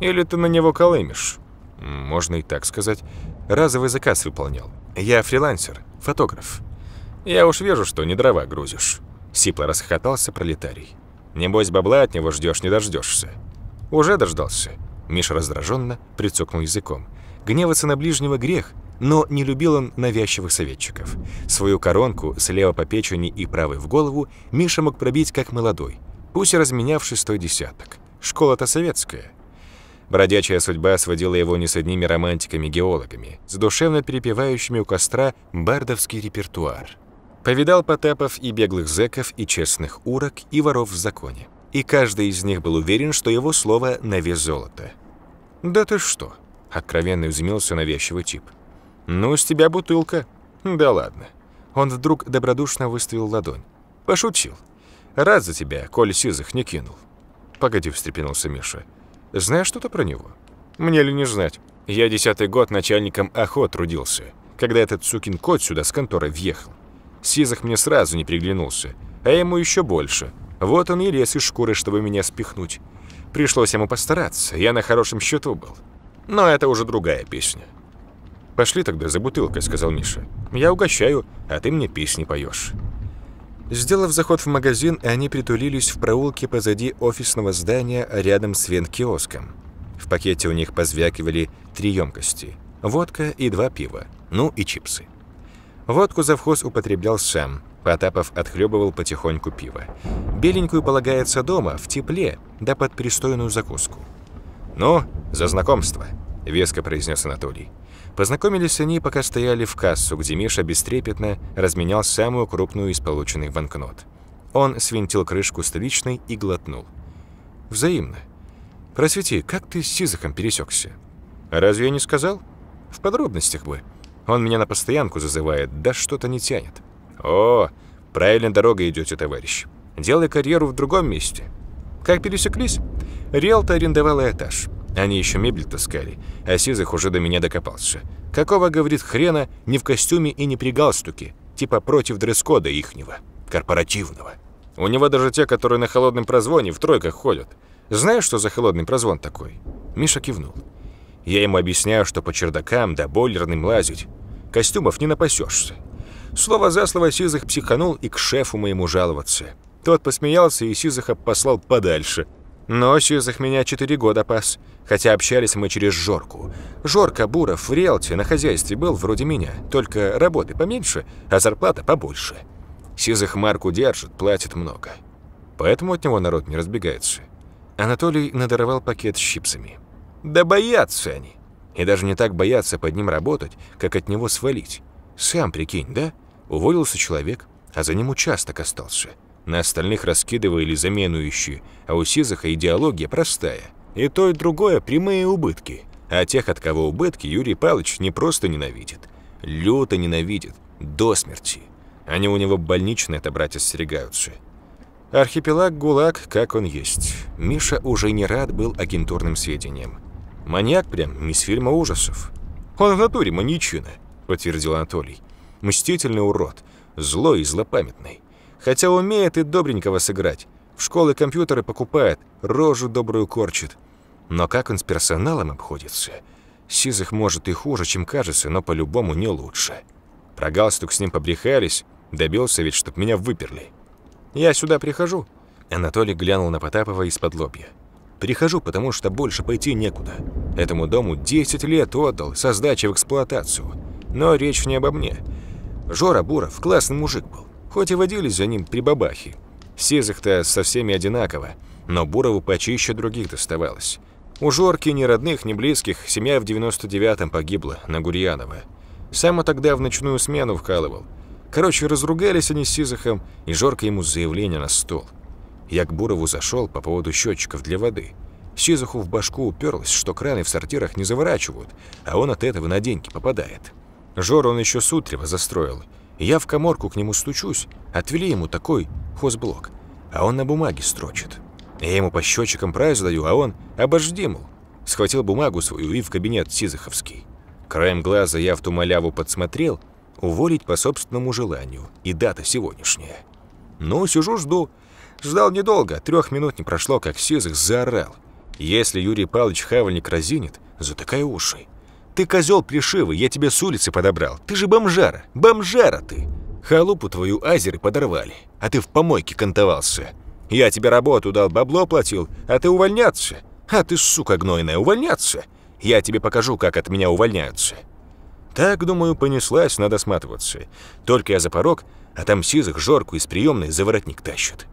или ты на него колымишь? Можно и так сказать. Разовый заказ выполнял. Я фрилансер, фотограф. Я уж вижу, что не дрова грузишь. Сипло расхохотался пролетарий. Небось, бабла от него ждешь, не дождешься. Уже дождался. Миша раздраженно прицокнул языком. Гневаться на ближнего грех, но не любил он навязчивых советчиков. Свою коронку слева по печени и правой в голову Миша мог пробить как молодой, пусть и разменявший сто десяток. Школа-то советская. Бродячая судьба сводила его не с одними романтиками-геологами, с душевно перепевающими у костра бардовский репертуар. Повидал Потапов и беглых зэков, и честных урок, и воров в законе. И каждый из них был уверен, что его слово на вес золота. «Да ты что!» – откровенно изумился навязчивый тип. «Ну, с тебя бутылка». «Да ладно». Он вдруг добродушно выставил ладонь. «Пошутил. Рад за тебя, коль сизых не кинул». «Погоди», – встрепенулся Миша. Знаешь что-то про него? Мне ли не знать? Я десятый год начальником охот трудился, когда этот сукин кот сюда с конторы въехал. Сизах мне сразу не приглянулся, а ему еще больше. Вот он и лез из шкуры, чтобы меня спихнуть. Пришлось ему постараться, я на хорошем счету был. Но это уже другая песня. «Пошли тогда за бутылкой», — сказал Миша. «Я угощаю, а ты мне песни поешь». Сделав заход в магазин, они притулились в проулке позади офисного здания рядом с вен-киоском. В пакете у них позвякивали три емкости – водка и два пива, ну и чипсы. Водку завхоз употреблял сам, Потапов отхлебывал потихоньку пиво. Беленькую полагается дома, в тепле, да под пристойную закуску. «Ну, за знакомство», – веско произнес Анатолий. Познакомились они, пока стояли в кассу, где Миша бестрепетно разменял самую крупную из полученных банкнот. Он свинтил крышку столичной и глотнул. «Взаимно. Просвети, как ты с Сизахом пересекся?» «Разве я не сказал?» «В подробностях бы. Он меня на постоянку зазывает, да что-то не тянет». «О, правильно дорога идете, товарищ. Делай карьеру в другом месте». «Как пересеклись?» Риэлта арендовала этаж. Они еще мебель таскали, а Сизых уже до меня докопался. Какого, говорит, хрена не в костюме и не при галстуке? Типа против дресс-кода ихнего, корпоративного. У него даже те, которые на холодном прозвоне, в тройках ходят. Знаешь, что за холодный прозвон такой? Миша кивнул. Я ему объясняю, что по чердакам да бойлерным лазить. Костюмов не напасешься. Слово за слово Сизых психанул и к шефу моему жаловаться. Тот посмеялся и Сизыха послал подальше – но за меня четыре года пас, хотя общались мы через Жорку. Жорка Буров в Риэлте на хозяйстве был вроде меня, только работы поменьше, а зарплата побольше. Сизых марку держит, платит много. Поэтому от него народ не разбегается. Анатолий надорвал пакет с чипсами. Да боятся они. И даже не так боятся под ним работать, как от него свалить. Сам прикинь, да? Уволился человек, а за ним участок остался. На остальных раскидывали заменующие, а у Сизаха идеология простая. И то, и другое – прямые убытки. А тех, от кого убытки, Юрий Павлович не просто ненавидит. Люто ненавидит. До смерти. Они у него больничные это отобрать остерегаются. Архипелаг ГУЛАГ, как он есть. Миша уже не рад был агентурным сведениям. Маньяк прям мисс фильма ужасов. «Он в натуре маньячина», – подтвердил Анатолий. «Мстительный урод, злой и злопамятный». Хотя умеет и добренького сыграть. В школы компьютеры покупает, рожу добрую корчит. Но как он с персоналом обходится? Сизых может и хуже, чем кажется, но по-любому не лучше. Про галстук с ним побрехались, добился ведь, чтоб меня выперли. «Я сюда прихожу», — Анатолий глянул на Потапова из-под лобья. «Прихожу, потому что больше пойти некуда. Этому дому 10 лет отдал со сдачи в эксплуатацию. Но речь не обо мне. Жора Буров классный мужик был хоть и водились за ним прибабахи. Сизых-то со всеми одинаково, но Бурову почище других доставалось. У Жорки ни родных, ни близких, семья в 99-м погибла, на Гурьянова. Сама тогда в ночную смену вкалывал. Короче, разругались они с Сизахом, и Жорка ему заявление на стол. Я к Бурову зашел по поводу счетчиков для воды. Сизуху в башку уперлось, что краны в сортирах не заворачивают, а он от этого на деньги попадает. Жор он еще с утрева застроил – я в коморку к нему стучусь, отвели ему такой хозблок, а он на бумаге строчит. Я ему по счетчикам прайс даю, а он обожди, мол. Схватил бумагу свою и в кабинет Сизаховский. Краем глаза я в ту маляву подсмотрел, уволить по собственному желанию, и дата сегодняшняя. Ну, сижу, жду. Ждал недолго, трех минут не прошло, как Сизых заорал. Если Юрий Павлович Хавальник разинет, затыкай уши. Ты козел пришивый, я тебя с улицы подобрал. Ты же бомжара, бомжара ты. Халупу твою азеры подорвали, а ты в помойке кантовался. Я тебе работу дал, бабло платил, а ты увольняться. А ты, сука гнойная, увольняться. Я тебе покажу, как от меня увольняются. Так, думаю, понеслась, надо сматываться. Только я за порог, а там сизых Жорку из приемной за воротник тащат.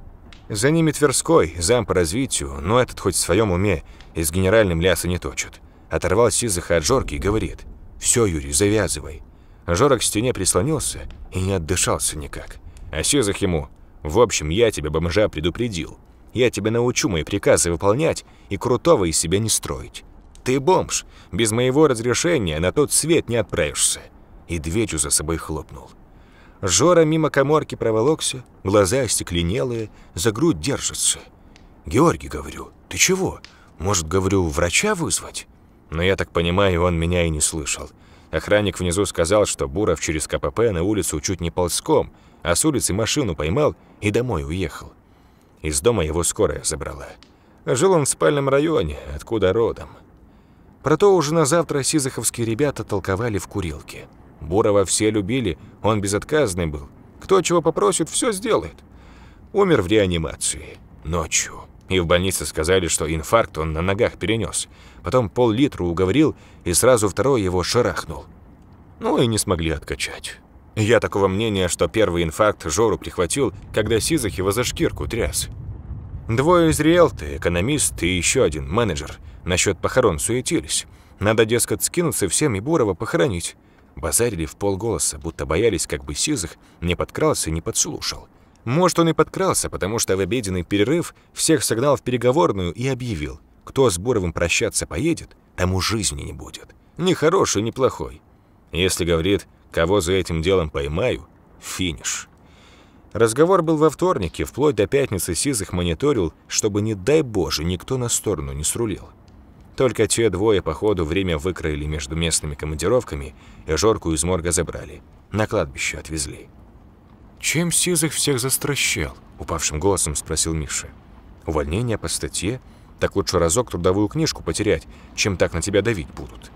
За ними Тверской, зам по развитию, но этот хоть в своем уме и с генеральным ляса не точит. Оторвался Сизаха от Жорки и говорит. «Все, Юрий, завязывай». Жорок к стене прислонился и не отдышался никак. А Сизах ему. «В общем, я тебя, бомжа, предупредил. Я тебя научу мои приказы выполнять и крутого из себя не строить. Ты бомж, без моего разрешения на тот свет не отправишься». И дверью за собой хлопнул. Жора мимо коморки проволокся, глаза остекленелые, за грудь держится. «Георгий, — говорю, — ты чего? Может, говорю, врача вызвать?» Но я так понимаю, он меня и не слышал. Охранник внизу сказал, что Буров через КПП на улицу чуть не ползком, а с улицы машину поймал и домой уехал. Из дома его скорая забрала. Жил он в спальном районе, откуда родом. Про то уже на завтра сизаховские ребята толковали в курилке. Бурова все любили, он безотказный был. Кто чего попросит, все сделает. Умер в реанимации. Ночью. И в больнице сказали, что инфаркт он на ногах перенес. Потом пол-литра уговорил, и сразу второй его шарахнул. Ну и не смогли откачать. Я такого мнения, что первый инфаркт Жору прихватил, когда Сизах его за шкирку тряс. Двое из Риэлты, экономист и еще один, менеджер, насчет похорон суетились. Надо, дескать, скинуться всем и Бурова похоронить. Базарили в полголоса, будто боялись, как бы Сизах не подкрался и не подслушал. Может, он и подкрался, потому что в обеденный перерыв всех согнал в переговорную и объявил, кто с Боровым прощаться поедет, тому жизни не будет. Ни хороший, ни плохой. Если, говорит, кого за этим делом поймаю, финиш. Разговор был во вторнике, вплоть до пятницы Сизых мониторил, чтобы, не дай боже, никто на сторону не срулил. Только те двое, по ходу, время выкроили между местными командировками и Жорку из морга забрали. На кладбище отвезли. «Чем Сизых всех застращал?» — упавшим голосом спросил Миша. «Увольнение по статье? Так лучше разок трудовую книжку потерять, чем так на тебя давить будут».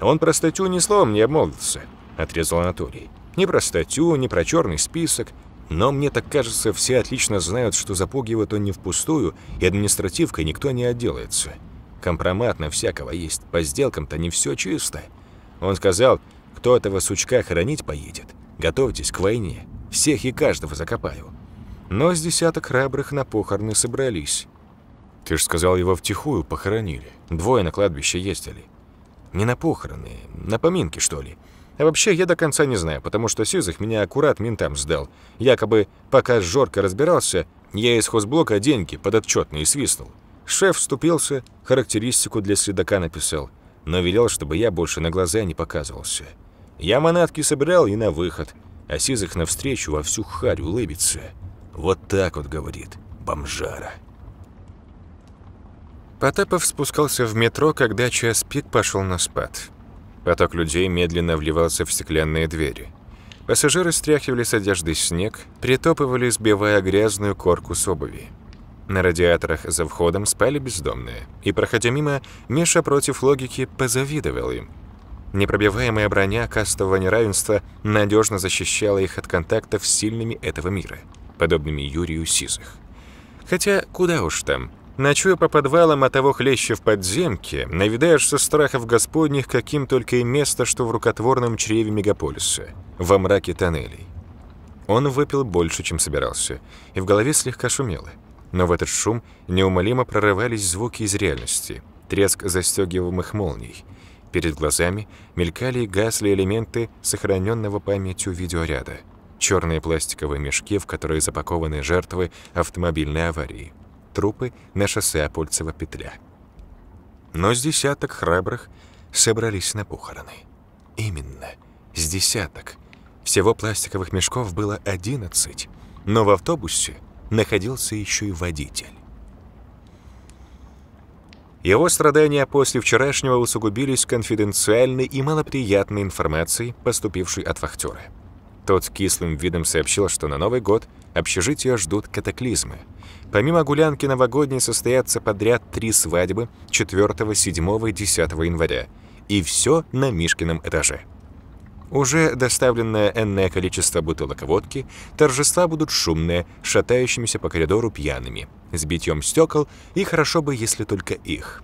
«Он про статью ни словом не обмолвился», — отрезал Анатолий. «Ни про статью, ни про черный список. Но мне так кажется, все отлично знают, что запугивает он не впустую, и административкой никто не отделается. Компромат на всякого есть, по сделкам-то не все чисто». Он сказал, кто этого сучка хранить поедет. Готовьтесь к войне всех и каждого закопаю. Но с десяток храбрых на похороны собрались. Ты ж сказал, его втихую похоронили. Двое на кладбище ездили. Не на похороны, на поминки, что ли. А вообще, я до конца не знаю, потому что Сизых меня аккурат ментам сдал. Якобы, пока Жорко разбирался, я из хозблока деньги подотчетные свистнул. Шеф вступился, характеристику для следака написал, но велел, чтобы я больше на глаза не показывался. Я манатки собирал и на выход а Сизых навстречу во всю харь улыбится. Вот так вот говорит бомжара. Потапов спускался в метро, когда час пик пошел на спад. Поток людей медленно вливался в стеклянные двери. Пассажиры стряхивали с одежды снег, притопывали, сбивая грязную корку с обуви. На радиаторах за входом спали бездомные, и, проходя мимо, Миша против логики позавидовал им – Непробиваемая броня кастового неравенства надежно защищала их от контактов с сильными этого мира, подобными Юрию Сизых. Хотя куда уж там. Ночуя по подвалам, а того хлеща в подземке, навидаешься страхов господних каким только и место, что в рукотворном чреве мегаполиса, во мраке тоннелей. Он выпил больше, чем собирался, и в голове слегка шумело. Но в этот шум неумолимо прорывались звуки из реальности, треск застегиваемых молний, Перед глазами мелькали и гасли элементы сохраненного памятью видеоряда. Черные пластиковые мешки, в которые запакованы жертвы автомобильной аварии. Трупы на шоссе Апольцева петля. Но с десяток храбрых собрались на похороны. Именно, с десяток. Всего пластиковых мешков было 11, но в автобусе находился еще и водитель. Его страдания после вчерашнего усугубились конфиденциальной и малоприятной информацией, поступившей от вахтера. Тот кислым видом сообщил, что на Новый год общежитие ждут катаклизмы. Помимо гулянки новогодней состоятся подряд три свадьбы 4, 7 и 10 января. И все на Мишкином этаже. Уже доставленное энное количество бутылок водки, торжества будут шумные, шатающимися по коридору пьяными, с битьем стекол, и хорошо бы, если только их.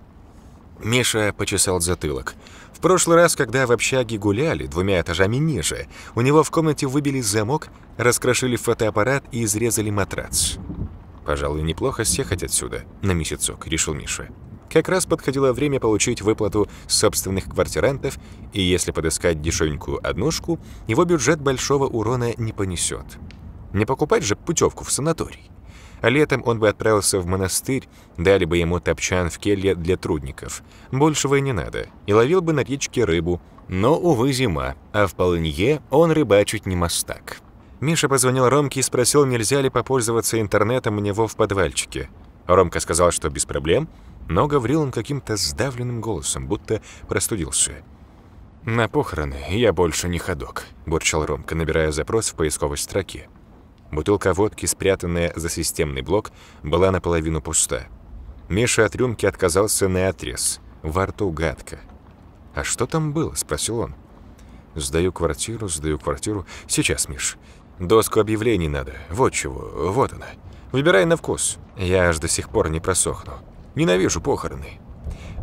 Миша почесал затылок. В прошлый раз, когда в общаге гуляли, двумя этажами ниже, у него в комнате выбили замок, раскрошили фотоаппарат и изрезали матрац. «Пожалуй, неплохо съехать отсюда на месяцок», — решил Миша. Как раз подходило время получить выплату собственных квартирантов, и если подыскать дешевенькую однушку, его бюджет большого урона не понесет. Не покупать же путевку в санаторий. А летом он бы отправился в монастырь, дали бы ему топчан в келье для трудников. Большего и не надо. И ловил бы на речке рыбу. Но, увы, зима, а в полынье он рыбачить не мастак. Миша позвонил Ромке и спросил, нельзя ли попользоваться интернетом у него в подвальчике. Ромка сказал, что без проблем, но говорил он каким-то сдавленным голосом, будто простудился. «На похороны я больше не ходок», – бурчал Ромка, набирая запрос в поисковой строке. Бутылка водки, спрятанная за системный блок, была наполовину пуста. Миша от рюмки отказался на отрез. Во рту гадко. «А что там было?» – спросил он. «Сдаю квартиру, сдаю квартиру. Сейчас, Миш. Доску объявлений надо. Вот чего. Вот она. Выбирай на вкус. Я аж до сих пор не просохну». Ненавижу похороны».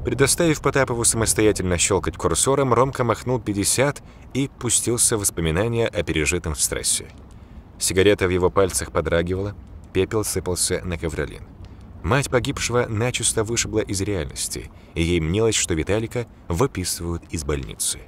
Предоставив Потапову самостоятельно щелкать курсором, Ромка махнул 50 и пустился в воспоминания о пережитом стрессе. Сигарета в его пальцах подрагивала, пепел сыпался на ковролин. Мать погибшего начисто вышибла из реальности, и ей мнилось, что Виталика выписывают из больницы.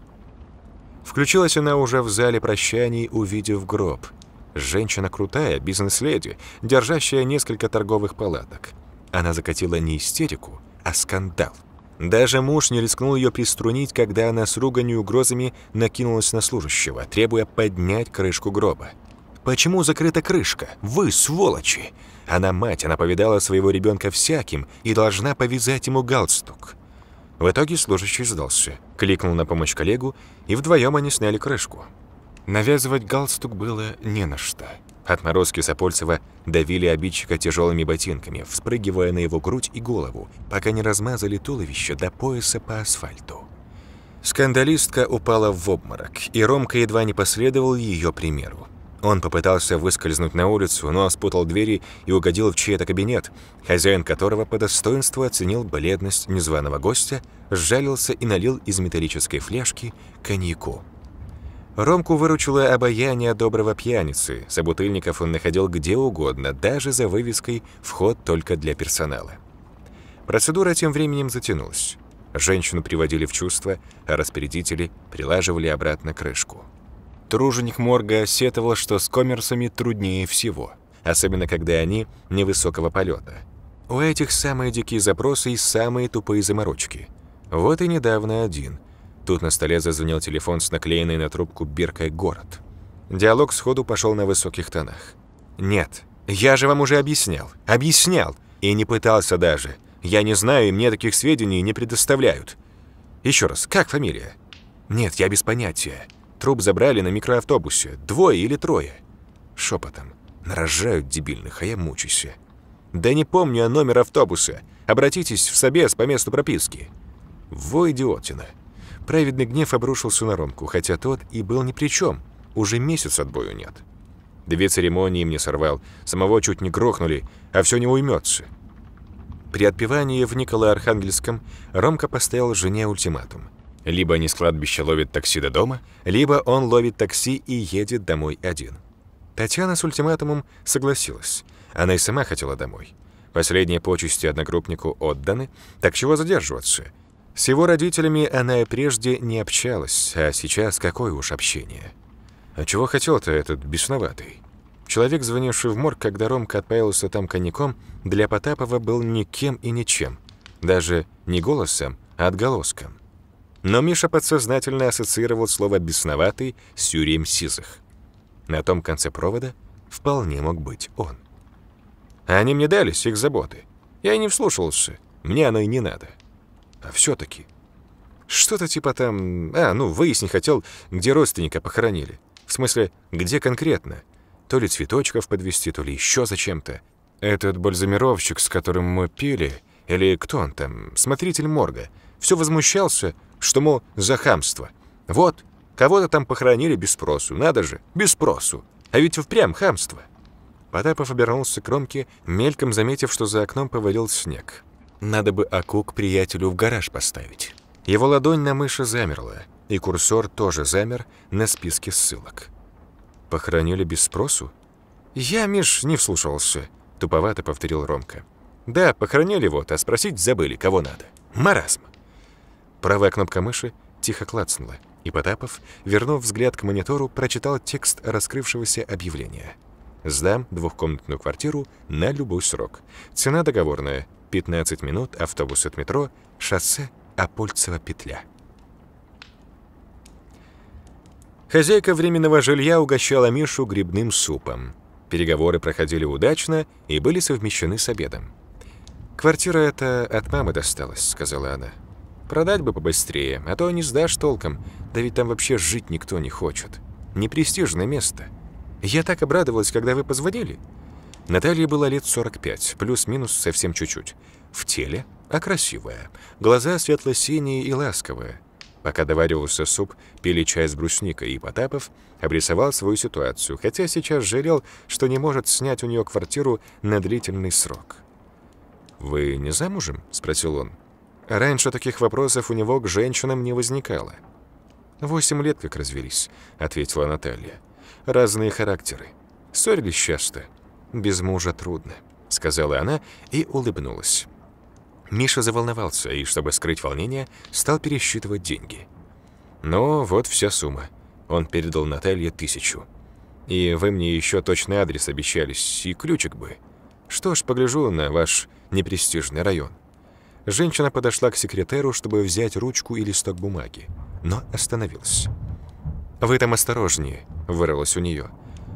Включилась она уже в зале прощаний, увидев гроб. Женщина крутая, бизнес-леди, держащая несколько торговых палаток. Она закатила не истерику, а скандал. Даже муж не рискнул ее приструнить, когда она с руганью и угрозами накинулась на служащего, требуя поднять крышку гроба. «Почему закрыта крышка? Вы сволочи!» Она мать, она повидала своего ребенка всяким и должна повязать ему галстук. В итоге служащий сдался, кликнул на помощь коллегу, и вдвоем они сняли крышку. Навязывать галстук было не на что. Отморозки Сапольцева давили обидчика тяжелыми ботинками, вспрыгивая на его грудь и голову, пока не размазали туловище до пояса по асфальту. Скандалистка упала в обморок, и Ромка едва не последовал ее примеру. Он попытался выскользнуть на улицу, но спутал двери и угодил в чей-то кабинет, хозяин которого по достоинству оценил бледность незваного гостя, сжалился и налил из металлической фляжки коньяку. Ромку выручило обаяние доброго пьяницы. Собутыльников он находил где угодно, даже за вывеской «Вход только для персонала». Процедура тем временем затянулась. Женщину приводили в чувство, а распорядители прилаживали обратно крышку. Труженик морга сетовал, что с коммерсами труднее всего, особенно когда они невысокого полета. У этих самые дикие запросы и самые тупые заморочки. Вот и недавно один – Тут на столе зазвонил телефон с наклеенной на трубку биркой «Город». Диалог сходу пошел на высоких тонах. «Нет, я же вам уже объяснял. Объяснял. И не пытался даже. Я не знаю, и мне таких сведений не предоставляют. Еще раз, как фамилия?» «Нет, я без понятия. Труп забрали на микроавтобусе. Двое или трое?» Шепотом. «Нарожают дебильных, а я мучусь». «Да не помню я номер автобуса. Обратитесь в собес по месту прописки». Во идиотина. Праведный гнев обрушился на Ромку, хотя тот и был ни при чем. Уже месяц отбою нет. Две церемонии мне сорвал, самого чуть не грохнули, а все не уймется. При отпевании в Николай-Архангельском Ромка поставил жене ультиматум. Либо они с кладбища ловят такси до дома, либо он ловит такси и едет домой один. Татьяна с ультиматумом согласилась. Она и сама хотела домой. Последние почести одногруппнику отданы, так чего задерживаться? С его родителями она и прежде не общалась, а сейчас какое уж общение. А чего хотел-то этот бесноватый? Человек, звонивший в морг, когда Ромка отправился там коньяком, для Потапова был никем и ничем. Даже не голосом, а отголоском. Но Миша подсознательно ассоциировал слово «бесноватый» с Юрием Сизых. На том конце провода вполне мог быть он. «А они мне дались, их заботы. Я и не вслушался, мне оно и не надо. А все-таки... Что-то типа там... А, ну, выяснить хотел, где родственника похоронили. В смысле, где конкретно? То ли цветочков подвести, то ли еще зачем-то. Этот бальзамировщик, с которым мы пили, или кто он там, смотритель морга, все возмущался, что, мол, за хамство. Вот, кого-то там похоронили без спросу, надо же, без спросу. А ведь впрямь хамство. Потапов обернулся к кромке, мельком заметив, что за окном повалил снег. Надо бы Аку к приятелю в гараж поставить. Его ладонь на мыши замерла, и курсор тоже замер на списке ссылок. Похоронили без спросу? «Я, Миш, не вслушался», — туповато повторил Ромка. «Да, похоронили вот, а спросить забыли, кого надо. Маразм». Правая кнопка мыши тихо клацнула, и Потапов, вернув взгляд к монитору, прочитал текст раскрывшегося объявления. «Сдам двухкомнатную квартиру на любой срок. Цена договорная 15 минут автобус от метро, шоссе Апольцева петля. Хозяйка временного жилья угощала Мишу грибным супом. Переговоры проходили удачно и были совмещены с обедом. «Квартира эта от мамы досталась», — сказала она. «Продать бы побыстрее, а то не сдашь толком, да ведь там вообще жить никто не хочет. Непрестижное место. Я так обрадовалась, когда вы позвонили. Наталье было лет 45, плюс-минус совсем чуть-чуть. В теле, а красивая. Глаза светло-синие и ласковые. Пока доваривался суп, пили чай с брусникой, и Потапов обрисовал свою ситуацию, хотя сейчас жалел, что не может снять у нее квартиру на длительный срок. «Вы не замужем?» – спросил он. Раньше таких вопросов у него к женщинам не возникало. «Восемь лет как развелись», – ответила Наталья. «Разные характеры. Ссорились часто без мужа трудно», — сказала она и улыбнулась. Миша заволновался и, чтобы скрыть волнение, стал пересчитывать деньги. «Ну, вот вся сумма». Он передал Наталье тысячу. «И вы мне еще точный адрес обещались, и ключик бы. Что ж, погляжу на ваш непрестижный район». Женщина подошла к секретеру, чтобы взять ручку и листок бумаги, но остановилась. «Вы там осторожнее», — вырвалось у нее.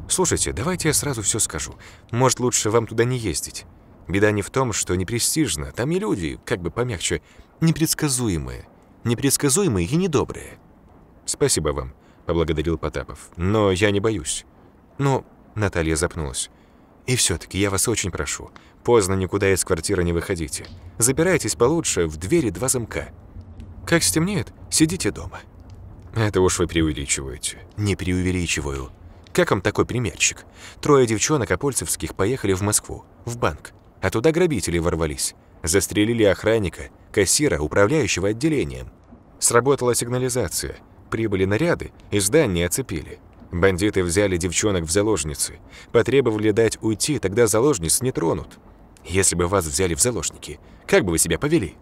«Слушайте, давайте я сразу все скажу. Может, лучше вам туда не ездить. Беда не в том, что непрестижно. Там и люди, как бы помягче, непредсказуемые. Непредсказуемые и недобрые». «Спасибо вам», — поблагодарил Потапов. «Но я не боюсь». «Но...» ну, — Наталья запнулась. «И все-таки я вас очень прошу. Поздно никуда из квартиры не выходите. Забирайтесь получше, в двери два замка. Как стемнеет, сидите дома». «Это уж вы преувеличиваете». «Не преувеличиваю», как вам такой примерчик? Трое девчонок Апольцевских поехали в Москву, в банк. А туда грабители ворвались. Застрелили охранника, кассира, управляющего отделением. Сработала сигнализация. Прибыли наряды и здание оцепили. Бандиты взяли девчонок в заложницы. Потребовали дать уйти, тогда заложниц не тронут. Если бы вас взяли в заложники, как бы вы себя повели?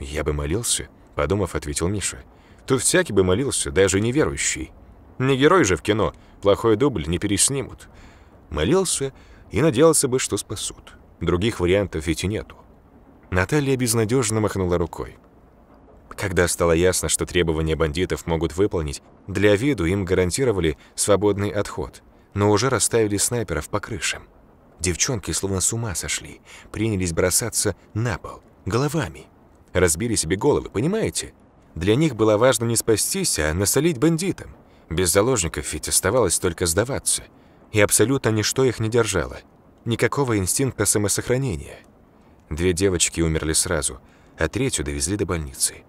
Я бы молился, подумав, ответил Миша. Тут всякий бы молился, даже неверующий. Не герой же в кино, плохой дубль не переснимут. Молился и надеялся бы, что спасут. Других вариантов ведь и нету. Наталья безнадежно махнула рукой. Когда стало ясно, что требования бандитов могут выполнить, для виду им гарантировали свободный отход, но уже расставили снайперов по крышам. Девчонки словно с ума сошли, принялись бросаться на пол, головами. Разбили себе головы, понимаете? Для них было важно не спастись, а насолить бандитам. Без заложников ведь оставалось только сдаваться, и абсолютно ничто их не держало. Никакого инстинкта самосохранения. Две девочки умерли сразу, а третью довезли до больницы.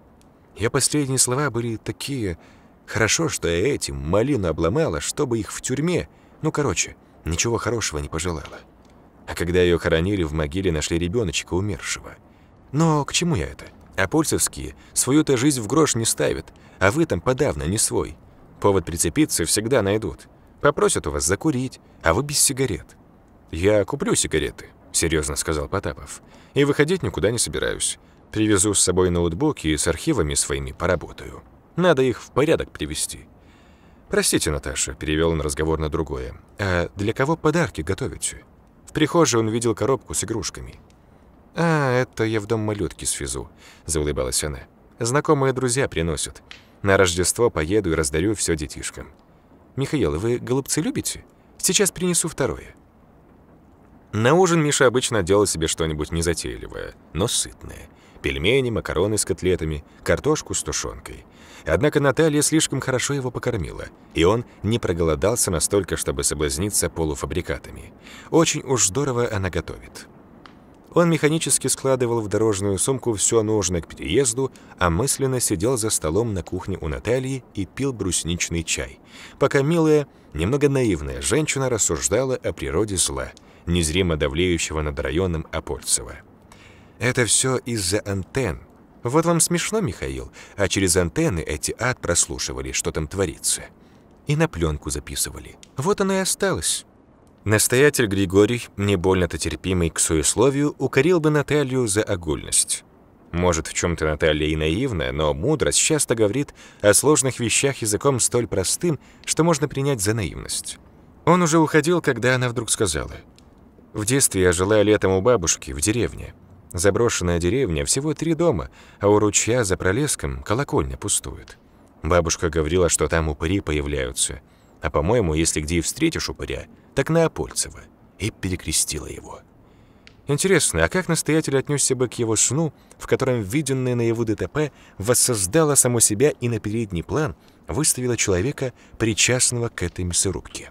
Ее последние слова были такие «Хорошо, что я этим малину обломала, чтобы их в тюрьме...» Ну, короче, ничего хорошего не пожелала. А когда ее хоронили, в могиле нашли ребеночка умершего. Но к чему я это? А польцевские свою-то жизнь в грош не ставят, а вы там подавно не свой. Повод прицепиться всегда найдут. Попросят у вас закурить, а вы без сигарет. «Я куплю сигареты», — серьезно сказал Потапов. «И выходить никуда не собираюсь. Привезу с собой ноутбуки и с архивами своими поработаю. Надо их в порядок привести». «Простите, Наташа», — перевел он разговор на другое. «А для кого подарки готовите?» В прихожей он видел коробку с игрушками. «А, это я в дом малютки свезу», — заулыбалась она. «Знакомые друзья приносят. На Рождество поеду и раздарю все детишкам. Михаил, вы голубцы любите? Сейчас принесу второе. На ужин Миша обычно делал себе что-нибудь незатейливое, но сытное. Пельмени, макароны с котлетами, картошку с тушенкой. Однако Наталья слишком хорошо его покормила, и он не проголодался настолько, чтобы соблазниться полуфабрикатами. Очень уж здорово она готовит. Он механически складывал в дорожную сумку все нужное к переезду, а мысленно сидел за столом на кухне у Натальи и пил брусничный чай, пока милая, немного наивная женщина рассуждала о природе зла, незримо давлеющего над районом Апольцева. «Это все из-за антенн. Вот вам смешно, Михаил, а через антенны эти ад прослушивали, что там творится. И на пленку записывали. Вот она и осталась». Настоятель Григорий, не больно-то терпимый к суесловию, укорил бы Наталью за огульность. Может, в чем-то Наталья и наивна, но мудрость часто говорит о сложных вещах языком столь простым, что можно принять за наивность. Он уже уходил, когда она вдруг сказала. «В детстве я жила летом у бабушки, в деревне. Заброшенная деревня, всего три дома, а у ручья за пролеском колокольня пустует. Бабушка говорила, что там упыри появляются. А по-моему, если где и встретишь упыря – так Неапольцева, и перекрестила его. Интересно, а как настоятель отнесся бы к его сну, в котором виденное на его ДТП воссоздало само себя и на передний план выставило человека, причастного к этой мясорубке?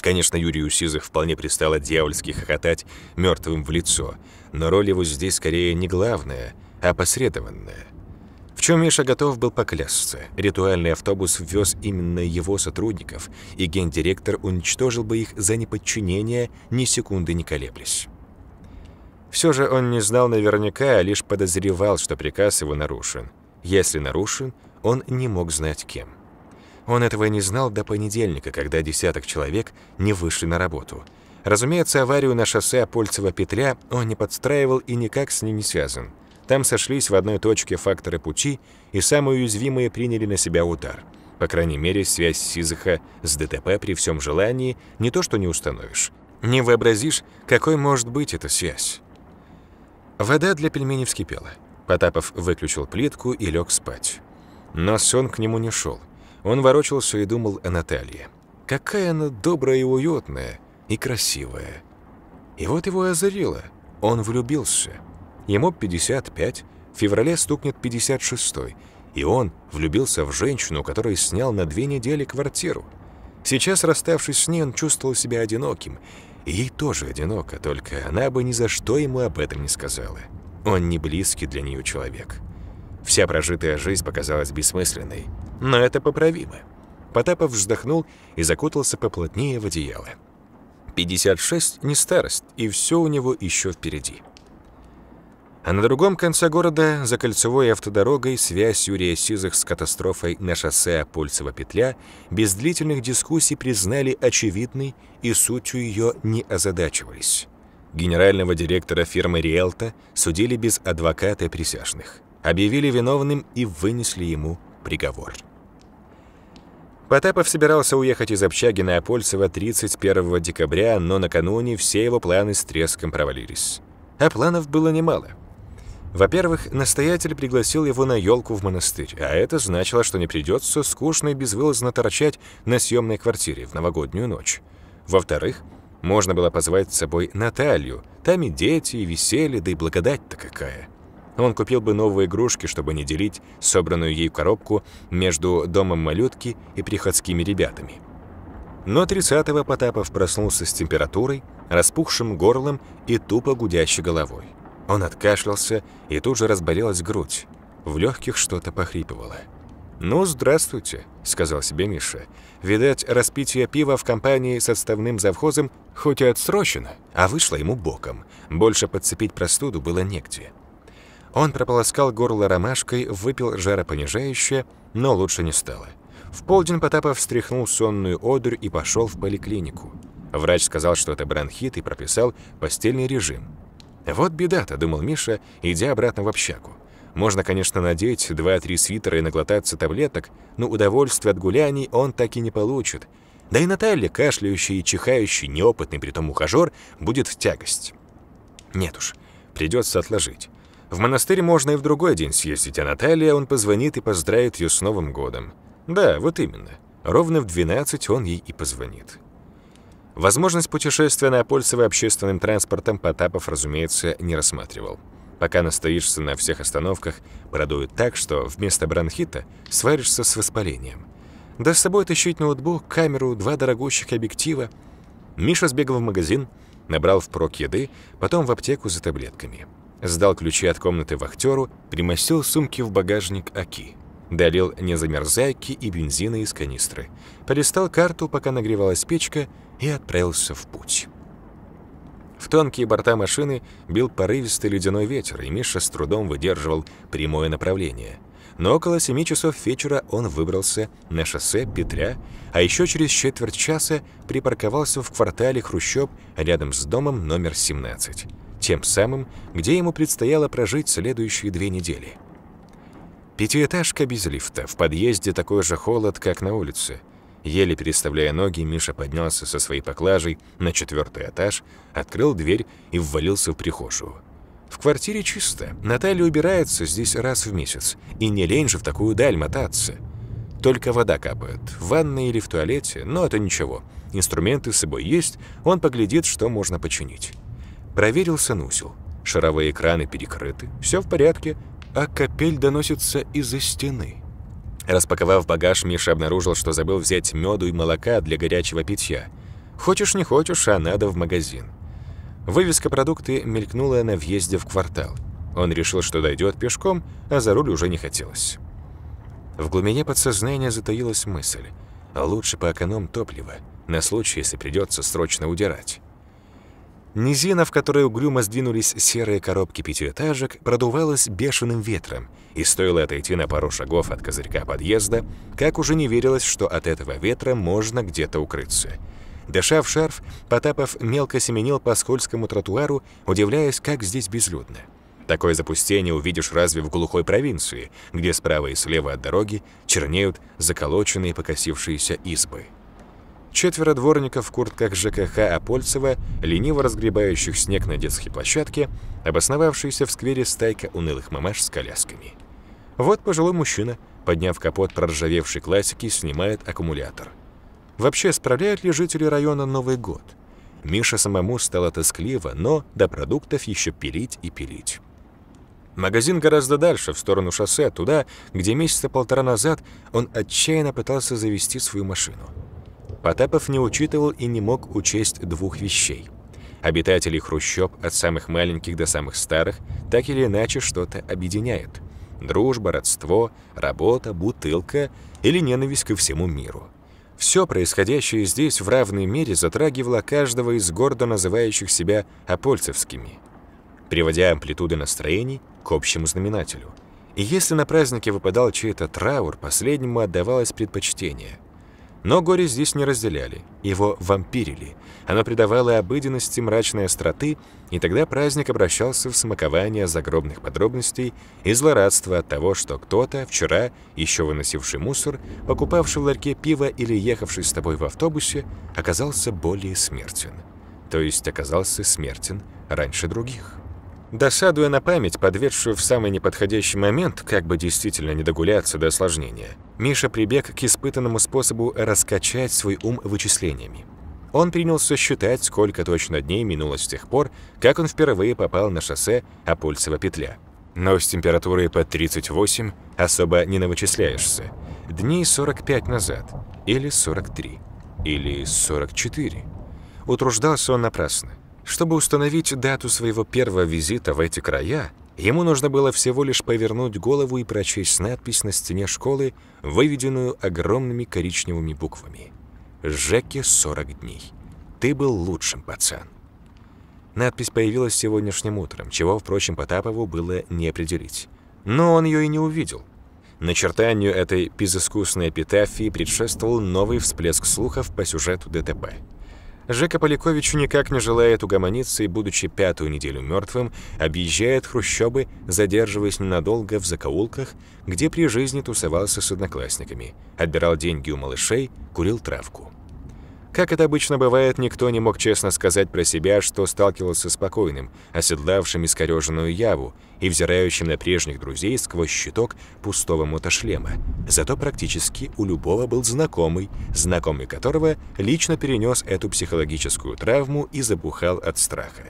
Конечно, Юрию Сизых вполне пристало дьявольски хохотать мертвым в лицо, но роль его здесь скорее не главная, а посредованная. В чем Миша готов был поклясться, ритуальный автобус ввез именно его сотрудников, и гендиректор уничтожил бы их за неподчинение, ни секунды не колеблясь. Все же он не знал наверняка, а лишь подозревал, что приказ его нарушен. Если нарушен, он не мог знать кем. Он этого не знал до понедельника, когда десяток человек не вышли на работу. Разумеется, аварию на шоссе Апольцева петля он не подстраивал и никак с ней не связан – там сошлись в одной точке факторы пути, и самые уязвимые приняли на себя удар. По крайней мере, связь Сизаха с ДТП при всем желании не то что не установишь. Не вообразишь, какой может быть эта связь. Вода для пельменей вскипела. Потапов выключил плитку и лег спать. Но сон к нему не шел. Он ворочался и думал о Наталье. Какая она добрая и уютная, и красивая. И вот его озарило. Он влюбился. Ему 55, в феврале стукнет 56 и он влюбился в женщину, которой снял на две недели квартиру. Сейчас, расставшись с ней, он чувствовал себя одиноким. И ей тоже одиноко, только она бы ни за что ему об этом не сказала. Он не близкий для нее человек. Вся прожитая жизнь показалась бессмысленной, но это поправимо. Потапов вздохнул и закутался поплотнее в одеяло. 56 не старость, и все у него еще впереди. А на другом конце города, за кольцевой автодорогой, связь Юрия Сизых с катастрофой на шоссе Апольцева петля без длительных дискуссий признали очевидной и сутью ее не озадачивались. Генерального директора фирмы «Риэлта» судили без адвоката и присяжных, объявили виновным и вынесли ему приговор. Потапов собирался уехать из общаги на Апольцево 31 декабря, но накануне все его планы с треском провалились. А планов было немало – во-первых, настоятель пригласил его на елку в монастырь, а это значило, что не придется скучно и безвылазно торчать на съемной квартире в новогоднюю ночь. Во-вторых, можно было позвать с собой Наталью, там и дети, и веселье, да и благодать-то какая. Он купил бы новые игрушки, чтобы не делить собранную ей коробку между домом малютки и приходскими ребятами. Но 30-го Потапов проснулся с температурой, распухшим горлом и тупо гудящей головой. Он откашлялся, и тут же разболелась грудь. В легких что-то похрипывало. «Ну, здравствуйте», — сказал себе Миша. «Видать, распитие пива в компании с отставным завхозом хоть и отсрочено, а вышло ему боком. Больше подцепить простуду было негде». Он прополоскал горло ромашкой, выпил жаропонижающее, но лучше не стало. В полдень Потапов встряхнул сонную одурь и пошел в поликлинику. Врач сказал, что это бронхит, и прописал постельный режим. «Вот беда-то», — думал Миша, идя обратно в общаку. Можно, конечно, надеть два-три свитера и наглотаться таблеток, но удовольствие от гуляний он так и не получит. Да и Наталья, кашляющий и чихающий, неопытный притом ухажер, будет в тягость. Нет уж, придется отложить. В монастырь можно и в другой день съездить, а Наталья он позвонит и поздравит ее с Новым годом. Да, вот именно. Ровно в 12 он ей и позвонит. Возможность путешествия на Апольцево общественным транспортом Потапов, разумеется, не рассматривал. Пока настоишься на всех остановках, продует так, что вместо бронхита сваришься с воспалением. Да с собой тащить ноутбук, камеру, два дорогущих объектива. Миша сбегал в магазин, набрал впрок еды, потом в аптеку за таблетками. Сдал ключи от комнаты вахтеру, примостил сумки в багажник Аки. Долил незамерзайки и бензина из канистры. Полистал карту, пока нагревалась печка – и отправился в путь. В тонкие борта машины бил порывистый ледяной ветер, и Миша с трудом выдерживал прямое направление. Но около семи часов вечера он выбрался на шоссе Петря, а еще через четверть часа припарковался в квартале Хрущев рядом с домом номер 17, тем самым, где ему предстояло прожить следующие две недели. Пятиэтажка без лифта, в подъезде такой же холод, как на улице – Еле переставляя ноги, Миша поднялся со своей поклажей на четвертый этаж, открыл дверь и ввалился в прихожую. В квартире чисто. Наталья убирается здесь раз в месяц. И не лень же в такую даль мотаться. Только вода капает. В ванной или в туалете, но это ничего. Инструменты с собой есть, он поглядит, что можно починить. Проверил санузел. Шаровые экраны перекрыты, все в порядке, а капель доносится из-за стены. Распаковав багаж, Миша обнаружил, что забыл взять меду и молока для горячего питья. Хочешь не хочешь, а надо в магазин. Вывеска продукты мелькнула на въезде в квартал. Он решил, что дойдет пешком, а за руль уже не хотелось. В глубине подсознания затаилась мысль. А лучше поэконом топлива, на случай, если придется срочно удирать. Низина, в которой угрюмо сдвинулись серые коробки пятиэтажек, продувалась бешеным ветром – и стоило отойти на пару шагов от козырька подъезда, как уже не верилось, что от этого ветра можно где-то укрыться. Дыша шарф, Потапов мелко семенил по скользкому тротуару, удивляясь, как здесь безлюдно. Такое запустение увидишь разве в глухой провинции, где справа и слева от дороги чернеют заколоченные покосившиеся избы. Четверо дворников в куртках ЖКХ Апольцева, лениво разгребающих снег на детской площадке, обосновавшиеся в сквере стайка унылых мамаш с колясками – вот пожилой мужчина, подняв капот проржавевшей классики, снимает аккумулятор. Вообще, справляют ли жители района Новый год? Миша самому стало тоскливо, но до продуктов еще пилить и пилить. Магазин гораздо дальше, в сторону шоссе, туда, где месяца полтора назад он отчаянно пытался завести свою машину. Потапов не учитывал и не мог учесть двух вещей. Обитателей хрущоб от самых маленьких до самых старых так или иначе что-то объединяет – Дружба, родство, работа, бутылка или ненависть ко всему миру. Все происходящее здесь в равной мере затрагивало каждого из гордо называющих себя апольцевскими, приводя амплитуды настроений к общему знаменателю. И если на празднике выпадал чей-то траур, последнему отдавалось предпочтение. Но горе здесь не разделяли, его вампирили. Оно придавало обыденности мрачной остроты – и тогда праздник обращался в смакование загробных подробностей и злорадство от того, что кто-то, вчера, еще выносивший мусор, покупавший в ларьке пиво или ехавший с тобой в автобусе, оказался более смертен. То есть оказался смертен раньше других. Досадуя на память, подведшую в самый неподходящий момент, как бы действительно не догуляться до осложнения, Миша прибег к испытанному способу раскачать свой ум вычислениями он принялся считать, сколько точно дней минуло с тех пор, как он впервые попал на шоссе Апульцева петля. Но с температурой под 38 особо не навычисляешься. Дней 45 назад. Или 43. Или 44. Утруждался он напрасно. Чтобы установить дату своего первого визита в эти края, ему нужно было всего лишь повернуть голову и прочесть надпись на стене школы, выведенную огромными коричневыми буквами – Жеке 40 дней. Ты был лучшим, пацан». Надпись появилась сегодняшним утром, чего, впрочем, Потапову было не определить. Но он ее и не увидел. Начертанию этой безыскусной эпитафии предшествовал новый всплеск слухов по сюжету ДТП. Жека Поляковичу никак не желает угомониться и, будучи пятую неделю мертвым, объезжает хрущобы, задерживаясь ненадолго в закоулках, где при жизни тусовался с одноклассниками, отбирал деньги у малышей, курил травку. Как это обычно бывает, никто не мог честно сказать про себя, что сталкивался с покойным, оседлавшим искореженную яву и взирающим на прежних друзей сквозь щиток пустого мотошлема. Зато практически у любого был знакомый, знакомый которого лично перенес эту психологическую травму и забухал от страха.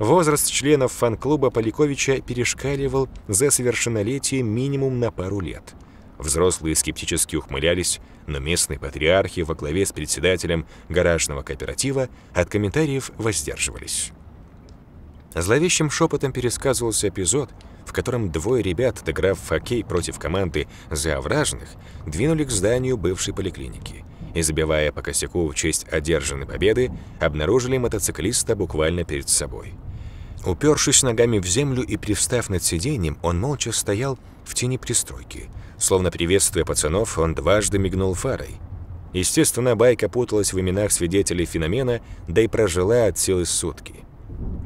Возраст членов фан-клуба Поляковича перешкаливал за совершеннолетие минимум на пару лет – Взрослые скептически ухмылялись, но местные патриархи во главе с председателем гаражного кооператива от комментариев воздерживались. Зловещим шепотом пересказывался эпизод, в котором двое ребят, отыграв в хоккей против команды заовражных, двинули к зданию бывшей поликлиники и, забивая по косяку в честь одержанной победы, обнаружили мотоциклиста буквально перед собой. Упершись ногами в землю и привстав над сиденьем, он молча стоял в тени пристройки – Словно приветствуя пацанов, он дважды мигнул фарой. Естественно, байка путалась в именах свидетелей феномена, да и прожила от силы сутки.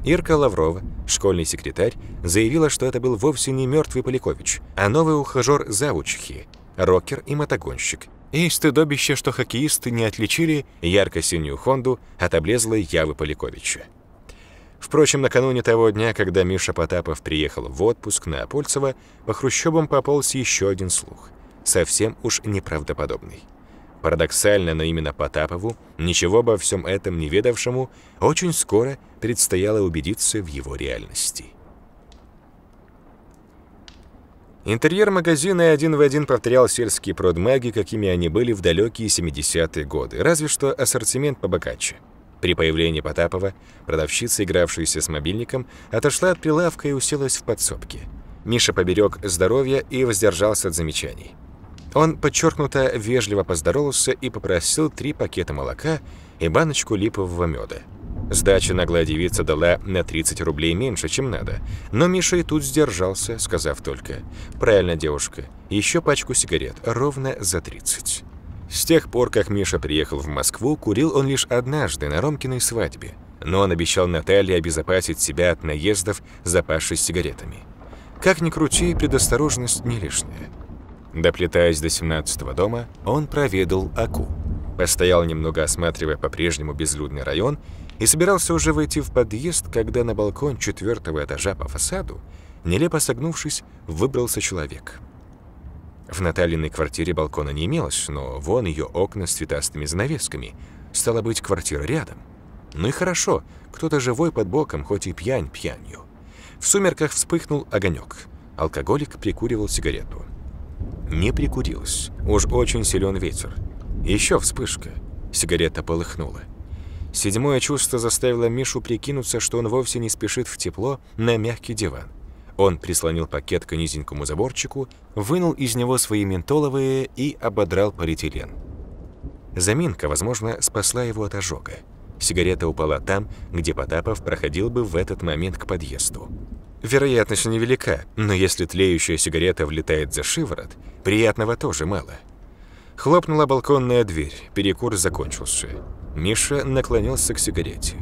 Ирка Лаврова, школьный секретарь, заявила, что это был вовсе не мертвый Полякович, а новый ухажер завучихи, рокер и мотогонщик. И стыдобище, что хоккеисты не отличили ярко-синюю Хонду от облезлой Явы Поляковича. Впрочем, накануне того дня, когда Миша Потапов приехал в отпуск на Апольцево, по хрущобам пополз еще один слух, совсем уж неправдоподобный. Парадоксально, но именно Потапову, ничего обо всем этом не ведавшему, очень скоро предстояло убедиться в его реальности. Интерьер магазина один в один повторял сельские продмаги, какими они были в далекие 70-е годы, разве что ассортимент побогаче – при появлении Потапова продавщица, игравшаяся с мобильником, отошла от прилавка и уселась в подсобке. Миша поберег здоровье и воздержался от замечаний. Он подчеркнуто вежливо поздоровался и попросил три пакета молока и баночку липового меда. Сдача наглая девица дала на 30 рублей меньше, чем надо. Но Миша и тут сдержался, сказав только «Правильно, девушка, еще пачку сигарет, ровно за 30». С тех пор, как Миша приехал в Москву, курил он лишь однажды на Ромкиной свадьбе, но он обещал Наталье обезопасить себя от наездов, запавшись сигаретами. Как ни крути, предосторожность не лишняя. Доплетаясь до 17-го дома, он проведал Аку. Постоял немного, осматривая по-прежнему безлюдный район, и собирался уже войти в подъезд, когда на балкон четвертого этажа по фасаду, нелепо согнувшись, выбрался человек – в Натальиной квартире балкона не имелось, но вон ее окна с цветастыми занавесками. Стало быть, квартира рядом. Ну и хорошо, кто-то живой под боком, хоть и пьянь пьянью. В сумерках вспыхнул огонек. Алкоголик прикуривал сигарету. Не прикурилось, Уж очень силен ветер. Еще вспышка. Сигарета полыхнула. Седьмое чувство заставило Мишу прикинуться, что он вовсе не спешит в тепло на мягкий диван. Он прислонил пакет к низенькому заборчику, вынул из него свои ментоловые и ободрал полиэтилен. Заминка, возможно, спасла его от ожога. Сигарета упала там, где Потапов проходил бы в этот момент к подъезду. Вероятность невелика, но если тлеющая сигарета влетает за шиворот, приятного тоже мало. Хлопнула балконная дверь, перекур закончился. Миша наклонился к сигарете.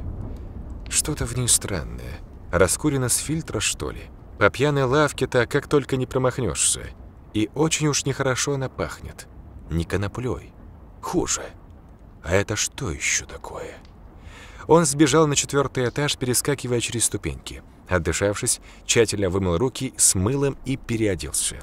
Что-то в ней странное. Раскурено с фильтра, что ли? По а пьяной лавке-то как только не промахнешься. И очень уж нехорошо она пахнет. Не коноплей. Хуже. А это что еще такое? Он сбежал на четвертый этаж, перескакивая через ступеньки. Отдышавшись, тщательно вымыл руки с мылом и переоделся.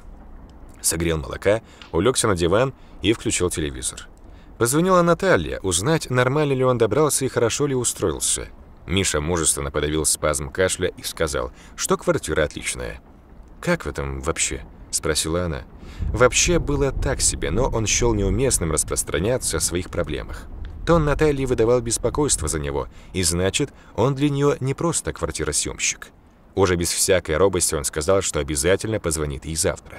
Согрел молока, улегся на диван и включил телевизор. Позвонила Наталья, узнать, нормально ли он добрался и хорошо ли устроился. Миша мужественно подавил спазм кашля и сказал, что квартира отличная. «Как в этом вообще?» – спросила она. Вообще было так себе, но он счел неуместным распространяться о своих проблемах. Тон Натальи выдавал беспокойство за него, и значит, он для нее не просто квартиросъемщик. Уже без всякой робости он сказал, что обязательно позвонит ей завтра.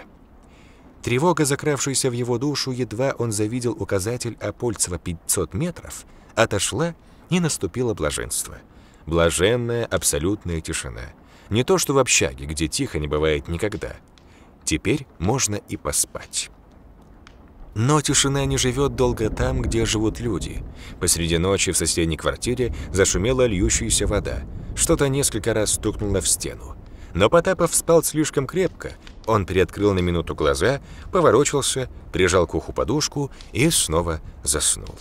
Тревога, закравшаяся в его душу, едва он завидел указатель Апольцева 500 метров, отошла и наступило блаженство – Блаженная, абсолютная тишина. Не то, что в общаге, где тихо не бывает никогда. Теперь можно и поспать. Но тишина не живет долго там, где живут люди. Посреди ночи в соседней квартире зашумела льющаяся вода. Что-то несколько раз стукнуло в стену. Но Потапов спал слишком крепко. Он приоткрыл на минуту глаза, поворочился, прижал к уху подушку и снова заснул.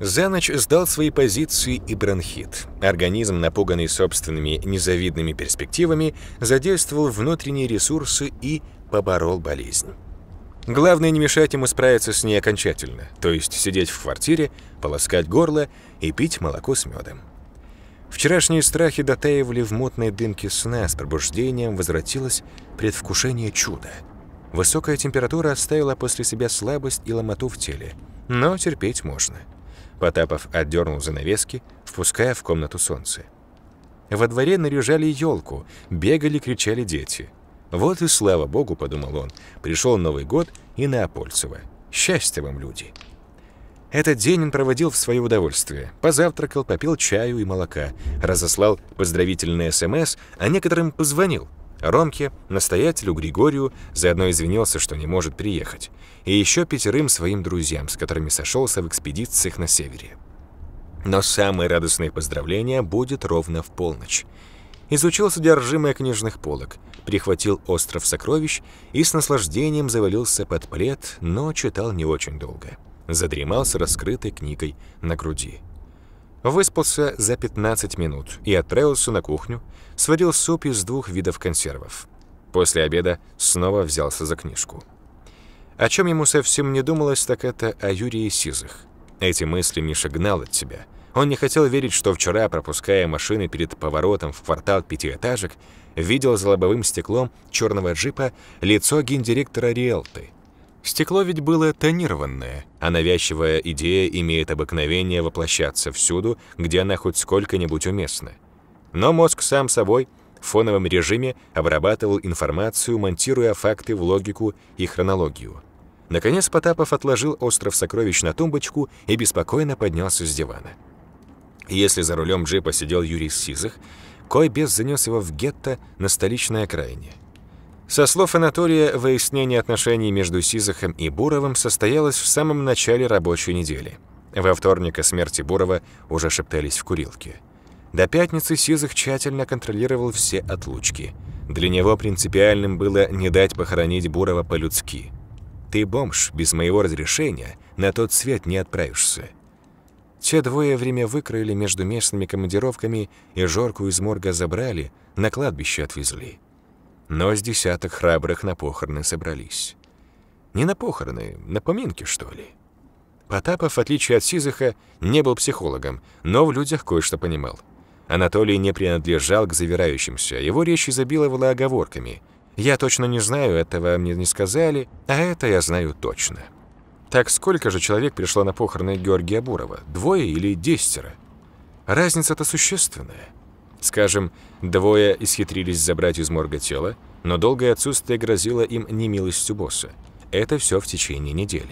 За ночь сдал свои позиции и бронхит. Организм, напуганный собственными незавидными перспективами, задействовал внутренние ресурсы и поборол болезнь. Главное не мешать ему справиться с ней окончательно, то есть сидеть в квартире, полоскать горло и пить молоко с медом. Вчерашние страхи дотаивали в мутной дымке сна, с пробуждением возвратилось предвкушение чуда. Высокая температура оставила после себя слабость и ломоту в теле, но терпеть можно – Потапов отдернул занавески, впуская в комнату солнце. Во дворе наряжали елку, бегали, кричали дети. «Вот и слава богу», — подумал он, — «пришел Новый год и на Апольцево. Счастья вам, люди!» Этот день он проводил в свое удовольствие. Позавтракал, попил чаю и молока, разослал поздравительный СМС, а некоторым позвонил — Ромке, настоятелю Григорию, заодно извинился, что не может приехать, и еще пятерым своим друзьям, с которыми сошелся в экспедициях на севере. Но самое радостное поздравление будет ровно в полночь. Изучил содержимое книжных полок, прихватил остров сокровищ и с наслаждением завалился под плед, но читал не очень долго. Задремался раскрытой книгой на груди. Выспался за 15 минут и отправился на кухню, сварил суп из двух видов консервов. После обеда снова взялся за книжку. О чем ему совсем не думалось, так это о Юрии Сизых. Эти мысли Миша гнал от себя. Он не хотел верить, что вчера, пропуская машины перед поворотом в квартал пятиэтажек, видел за лобовым стеклом черного джипа лицо гендиректора Риэлты – Стекло ведь было тонированное, а навязчивая идея имеет обыкновение воплощаться всюду, где она хоть сколько-нибудь уместна. Но мозг сам собой в фоновом режиме обрабатывал информацию, монтируя факты в логику и хронологию. Наконец Потапов отложил остров сокровищ на тумбочку и беспокойно поднялся с дивана. Если за рулем джипа сидел Юрий Сизых, Кой занес его в гетто на столичной окраине – со слов Анатолия, выяснение отношений между Сизахом и Буровым состоялось в самом начале рабочей недели. Во вторник о смерти Бурова уже шептались в курилке. До пятницы Сизах тщательно контролировал все отлучки. Для него принципиальным было не дать похоронить Бурова по-людски. «Ты, бомж, без моего разрешения на тот свет не отправишься». Те двое время выкроили между местными командировками и Жорку из морга забрали, на кладбище отвезли. Но с десяток храбрых на похороны собрались. Не на похороны, на поминки, что ли. Потапов, в отличие от Сизыха, не был психологом, но в людях кое-что понимал. Анатолий не принадлежал к завирающимся, его речь изобиловала оговорками. «Я точно не знаю, этого мне не сказали, а это я знаю точно». Так сколько же человек пришло на похороны Георгия Бурова? Двое или десятеро? Разница-то существенная. Скажем, двое исхитрились забрать из морга тело, но долгое отсутствие грозило им немилостью босса. Это все в течение недели.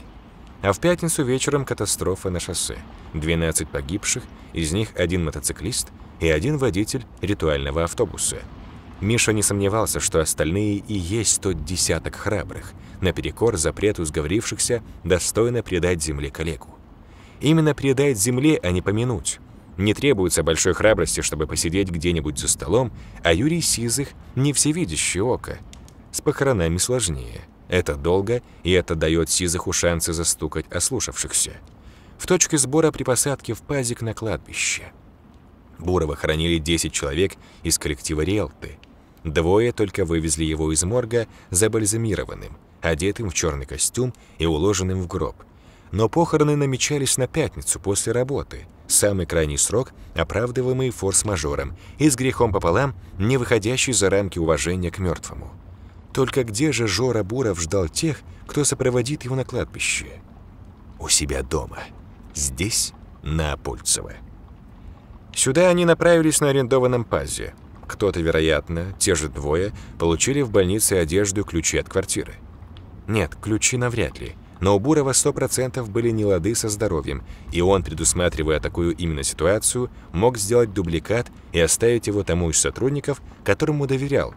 А в пятницу вечером катастрофа на шоссе. 12 погибших, из них один мотоциклист и один водитель ритуального автобуса. Миша не сомневался, что остальные и есть тот десяток храбрых, наперекор запрету сговорившихся достойно предать земле коллегу. Именно предать земле, а не помянуть. Не требуется большой храбрости, чтобы посидеть где-нибудь за столом, а Юрий Сизых – не всевидящее око. С похоронами сложнее. Это долго, и это дает Сизыху шансы застукать ослушавшихся. В точке сбора при посадке в пазик на кладбище. Бурова хоронили 10 человек из коллектива «Риэлты». Двое только вывезли его из морга забальзамированным, одетым в черный костюм и уложенным в гроб. Но похороны намечались на пятницу после работы – самый крайний срок, оправдываемый форс-мажором и с грехом пополам, не выходящий за рамки уважения к мертвому. Только где же Жора Буров ждал тех, кто сопроводит его на кладбище? У себя дома. Здесь, на Апольцево. Сюда они направились на арендованном пазе. Кто-то, вероятно, те же двое, получили в больнице одежду ключи от квартиры. Нет, ключи навряд ли – но у Бурова 100% были нелады со здоровьем, и он, предусматривая такую именно ситуацию, мог сделать дубликат и оставить его тому из сотрудников, которому доверял.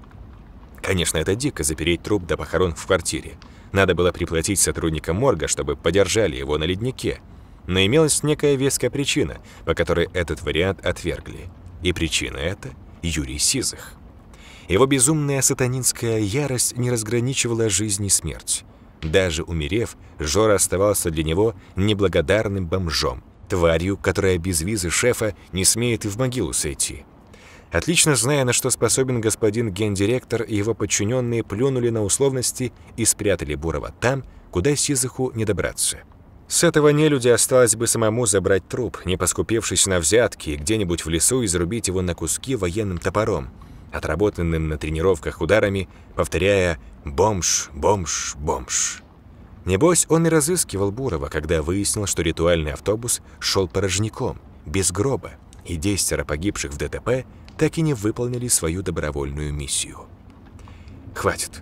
Конечно, это дико запереть труп до похорон в квартире. Надо было приплатить сотрудникам морга, чтобы подержали его на леднике. Но имелась некая веская причина, по которой этот вариант отвергли. И причина эта – Юрий Сизых. Его безумная сатанинская ярость не разграничивала жизнь и смерть. Даже умерев, Жора оставался для него неблагодарным бомжом, тварью, которая без визы шефа не смеет и в могилу сойти. Отлично зная, на что способен господин гендиректор и его подчиненные плюнули на условности и спрятали Бурова там, куда Сизаху не добраться. С этого нелюди осталось бы самому забрать труп, не поскупившись на взятки, где-нибудь в лесу и зарубить его на куски военным топором, отработанным на тренировках ударами, повторяя Бомж, бомж, бомж. Небось, он и разыскивал Бурова, когда выяснил, что ритуальный автобус шел порожняком, без гроба, и десятеро погибших в ДТП так и не выполнили свою добровольную миссию. Хватит.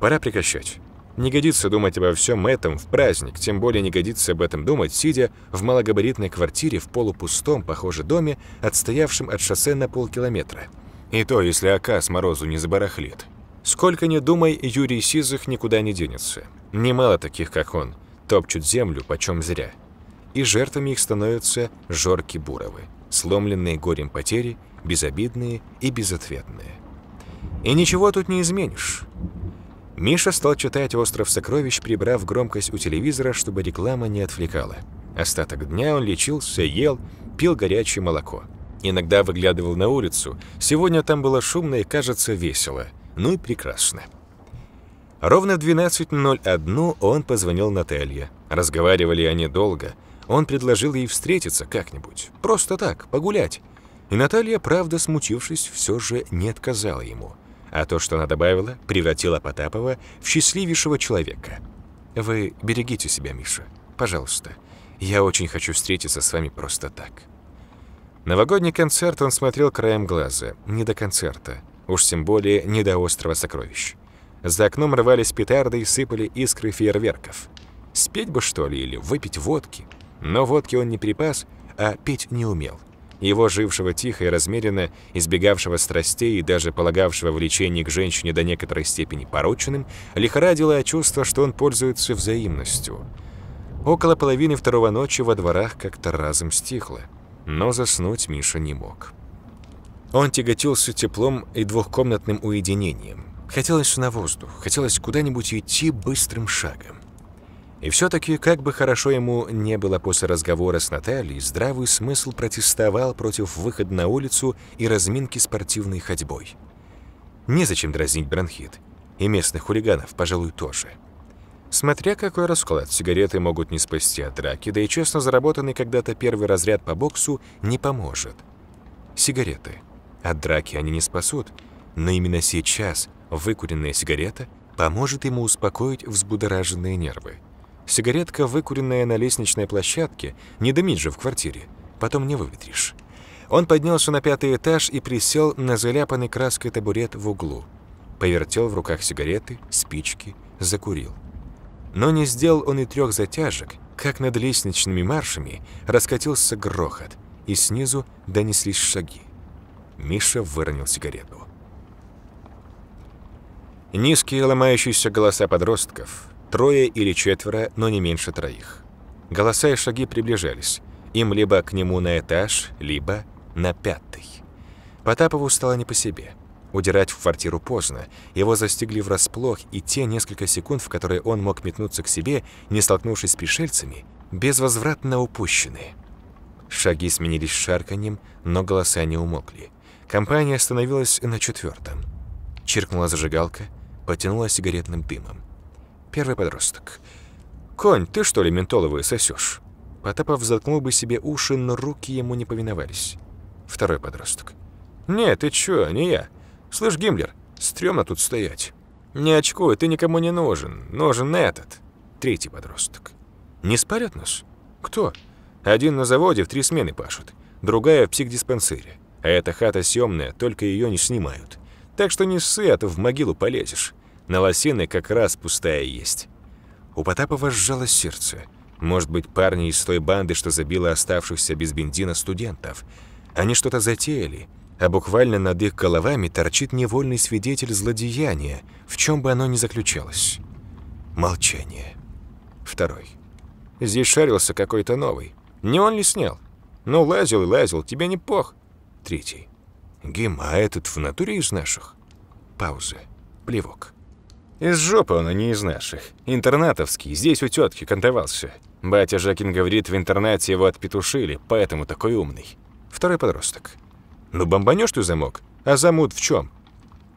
Пора прекращать. Не годится думать обо всем этом в праздник, тем более не годится об этом думать, сидя в малогабаритной квартире в полупустом, похоже, доме, отстоявшем от шоссе на полкилометра. И то, если ока с морозу не забарахлит. Сколько ни думай, Юрий Сизых никуда не денется. Немало таких, как он, топчут землю почем зря. И жертвами их становятся жорки Буровы, сломленные горем потери, безобидные и безответные. И ничего тут не изменишь. Миша стал читать «Остров сокровищ», прибрав громкость у телевизора, чтобы реклама не отвлекала. Остаток дня он лечился, ел, пил горячее молоко. Иногда выглядывал на улицу. Сегодня там было шумно и, кажется, весело – ну и прекрасно. Ровно в 12.01 он позвонил Наталье. Разговаривали они долго. Он предложил ей встретиться как-нибудь. Просто так, погулять. И Наталья, правда смутившись, все же не отказала ему. А то, что она добавила, превратила Потапова в счастливейшего человека. «Вы берегите себя, Миша. Пожалуйста. Я очень хочу встретиться с вами просто так». Новогодний концерт он смотрел краем глаза, не до концерта. Уж тем более не до острова сокровищ. За окном рвались петарды и сыпали искры фейерверков. Спеть бы, что ли, или выпить водки? Но водки он не припас, а петь не умел. Его, жившего тихо и размеренно, избегавшего страстей и даже полагавшего влечение к женщине до некоторой степени пороченным, лихорадило чувство, что он пользуется взаимностью. Около половины второго ночи во дворах как-то разом стихло, но заснуть Миша не мог. Он тяготился теплом и двухкомнатным уединением. Хотелось на воздух, хотелось куда-нибудь идти быстрым шагом. И все-таки, как бы хорошо ему не было после разговора с Натальей, здравый смысл протестовал против выхода на улицу и разминки спортивной ходьбой. Незачем дразнить бронхит. И местных хулиганов, пожалуй, тоже. Смотря какой расклад, сигареты могут не спасти от драки, да и честно заработанный когда-то первый разряд по боксу не поможет. Сигареты – от драки они не спасут, но именно сейчас выкуренная сигарета поможет ему успокоить взбудораженные нервы. Сигаретка, выкуренная на лестничной площадке, не дымит же в квартире, потом не выветришь. Он поднялся на пятый этаж и присел на заляпанный краской табурет в углу. Повертел в руках сигареты, спички, закурил. Но не сделал он и трех затяжек, как над лестничными маршами раскатился грохот, и снизу донеслись шаги. Миша выронил сигарету. Низкие ломающиеся голоса подростков, трое или четверо, но не меньше троих. Голоса и шаги приближались, им либо к нему на этаж, либо на пятый. Потапову стало не по себе. Удирать в квартиру поздно, его застигли врасплох, и те несколько секунд, в которые он мог метнуться к себе, не столкнувшись с пришельцами, безвозвратно упущены. Шаги сменились шарканьем, но голоса не умолкли. Компания остановилась на четвертом. Чиркнула зажигалка, потянула сигаретным дымом. Первый подросток. «Конь, ты что ли ментоловую сосешь?» Потапов заткнул бы себе уши, но руки ему не повиновались. Второй подросток. «Не, ты чё, не я. Слышь, Гиммлер, стрёмно тут стоять. Не очкуй, ты никому не нужен. Нужен этот». Третий подросток. «Не спарят нас?» «Кто?» «Один на заводе в три смены пашет, другая в психдиспансере». А эта хата съемная, только ее не снимают. Так что не ссы, а то в могилу полезешь. На лосины как раз пустая есть. У Потапова сжалось сердце. Может быть, парни из той банды, что забила оставшихся без бензина студентов. Они что-то затеяли, а буквально над их головами торчит невольный свидетель злодеяния, в чем бы оно ни заключалось. Молчание. Второй. Здесь шарился какой-то новый. Не он ли снял? Ну, лазил и лазил, тебе не пох. Третий. Гим, а этот в натуре из наших? Пауза. Плевок. Из жопы он, а не из наших. Интернатовский, здесь у тетки кантовался. Батя Жакин говорит, в интернате его отпетушили, поэтому такой умный. Второй подросток. Ну бомбанешь ты замок? А замут в чем?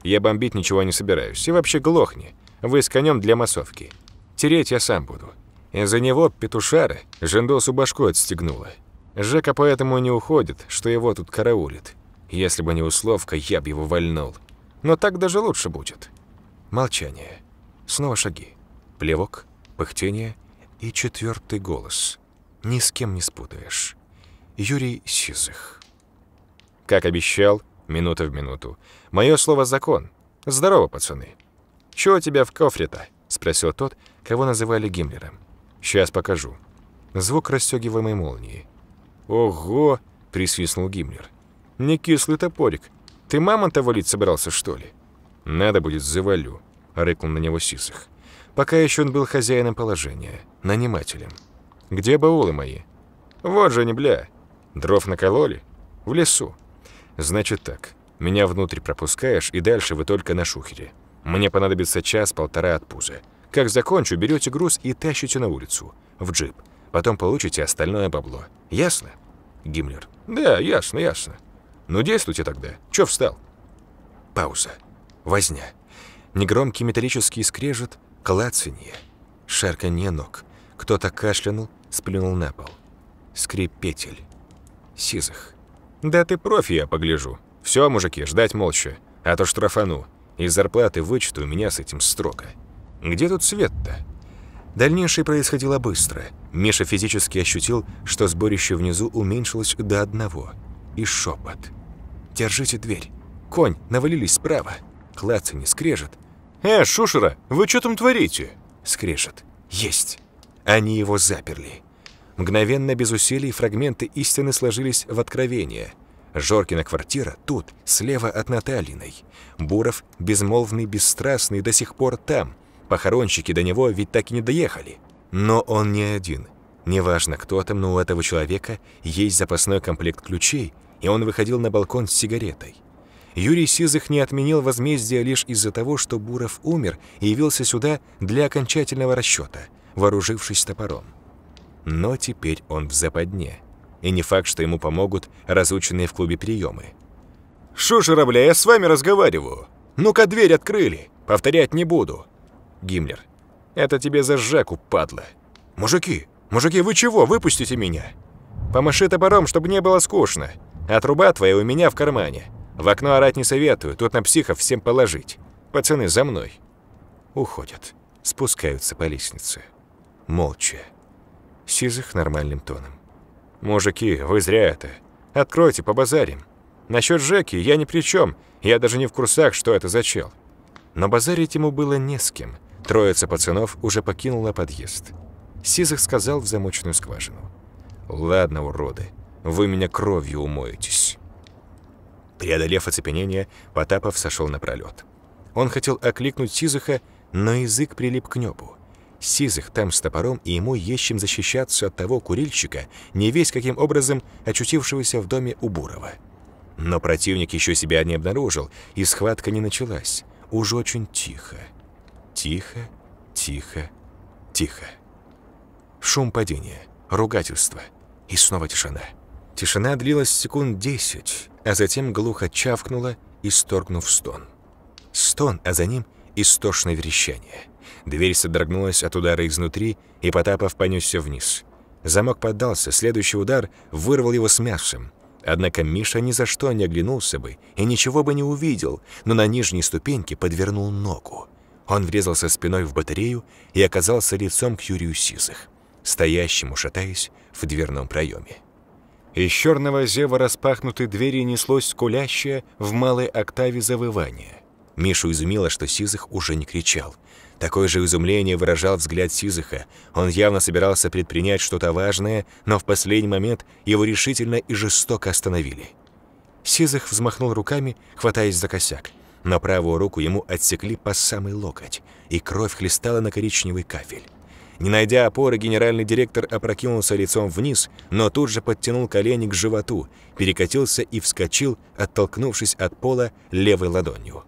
Я бомбить ничего не собираюсь. И вообще глохни. Вы с конем для массовки. Тереть я сам буду. Из-за него петушара Жендосу башку отстегнула. Жека поэтому не уходит, что его тут караулит. Если бы не условка, я бы его вальнул. Но так даже лучше будет. Молчание. Снова шаги. Плевок, пыхтение и четвертый голос. Ни с кем не спутаешь. Юрий Сизых. Как обещал, минута в минуту. Мое слово закон. Здорово, пацаны. Чего у тебя в кофре-то? Спросил тот, кого называли Гиммлером. Сейчас покажу. Звук расстегиваемой молнии. «Ого!» — присвистнул Гиммлер. «Не кислый топорик. Ты мамонта валить собрался, что ли?» «Надо будет, завалю», — рыкнул на него Сисых. Пока еще он был хозяином положения, нанимателем. «Где баулы мои?» «Вот же они, бля! Дров накололи? В лесу. Значит так, меня внутрь пропускаешь, и дальше вы только на шухере. Мне понадобится час-полтора от пуза. Как закончу, берете груз и тащите на улицу, в джип. Потом получите остальное бабло. Ясно? Гиммлер. Да, ясно, ясно. Ну действуйте тогда. Чё встал? Пауза. Возня. Негромкий металлический скрежет, клацанье, шарканье ног. Кто-то кашлянул, сплюнул на пол. Скрип Сизых. «Да ты профи, я погляжу. Все, мужики, ждать молча, а то штрафану. Из зарплаты вычту у меня с этим строго. Где тут свет-то?» Дальнейшее происходило быстро. Миша физически ощутил, что сборище внизу уменьшилось до одного. И шепот. «Держите дверь. Конь, навалились справа. не скрежет. «Э, Шушера, вы что там творите?» Скрежет. «Есть!» Они его заперли. Мгновенно, без усилий, фрагменты истины сложились в откровение. Жоркина квартира тут, слева от Натальиной. Буров, безмолвный, бесстрастный, до сих пор там – Похоронщики до него ведь так и не доехали. Но он не один. Неважно, кто там, но у этого человека есть запасной комплект ключей, и он выходил на балкон с сигаретой. Юрий Сизых не отменил возмездие лишь из-за того, что Буров умер и явился сюда для окончательного расчета, вооружившись топором. Но теперь он в западне. И не факт, что ему помогут разученные в клубе приемы. «Шо, Журавля, я с вами разговариваю. Ну-ка, дверь открыли. Повторять не буду. Гиммлер. «Это тебе за Жеку, падла!» «Мужики! Мужики, вы чего? Выпустите меня!» «Помаши топором, чтобы не было скучно. А труба твоя у меня в кармане. В окно орать не советую, тут на психов всем положить. Пацаны, за мной!» Уходят. Спускаются по лестнице. Молча. Сизых нормальным тоном. «Мужики, вы зря это. Откройте, побазарим. Насчет Жеки я ни при чем. Я даже не в курсах, что это за чел». Но базарить ему было не с кем – Троица пацанов уже покинула подъезд. Сизых сказал в замочную скважину. «Ладно, уроды, вы меня кровью умоетесь». Преодолев оцепенение, Потапов сошел на пролет. Он хотел окликнуть Сизыха, но язык прилип к небу. Сизых там с топором, и ему есть чем защищаться от того курильщика, не весь каким образом очутившегося в доме у Бурова. Но противник еще себя не обнаружил, и схватка не началась. Уж очень тихо. Тихо, тихо, тихо. Шум падения, ругательство. И снова тишина. Тишина длилась секунд десять, а затем глухо чавкнула, исторгнув стон. Стон, а за ним истошное верещание. Дверь содрогнулась от удара изнутри, и Потапов понесся вниз. Замок поддался, следующий удар вырвал его с мясом. Однако Миша ни за что не оглянулся бы и ничего бы не увидел, но на нижней ступеньке подвернул ногу. Он врезался спиной в батарею и оказался лицом к Юрию Сизых, стоящему, шатаясь, в дверном проеме. Из черного зева распахнутой двери неслось кулящее в малой октаве завывание. Мишу изумило, что Сизых уже не кричал. Такое же изумление выражал взгляд Сизыха. Он явно собирался предпринять что-то важное, но в последний момент его решительно и жестоко остановили. Сизых взмахнул руками, хватаясь за косяк но правую руку ему отсекли по самый локоть, и кровь хлестала на коричневый кафель. Не найдя опоры, генеральный директор опрокинулся лицом вниз, но тут же подтянул колени к животу, перекатился и вскочил, оттолкнувшись от пола левой ладонью.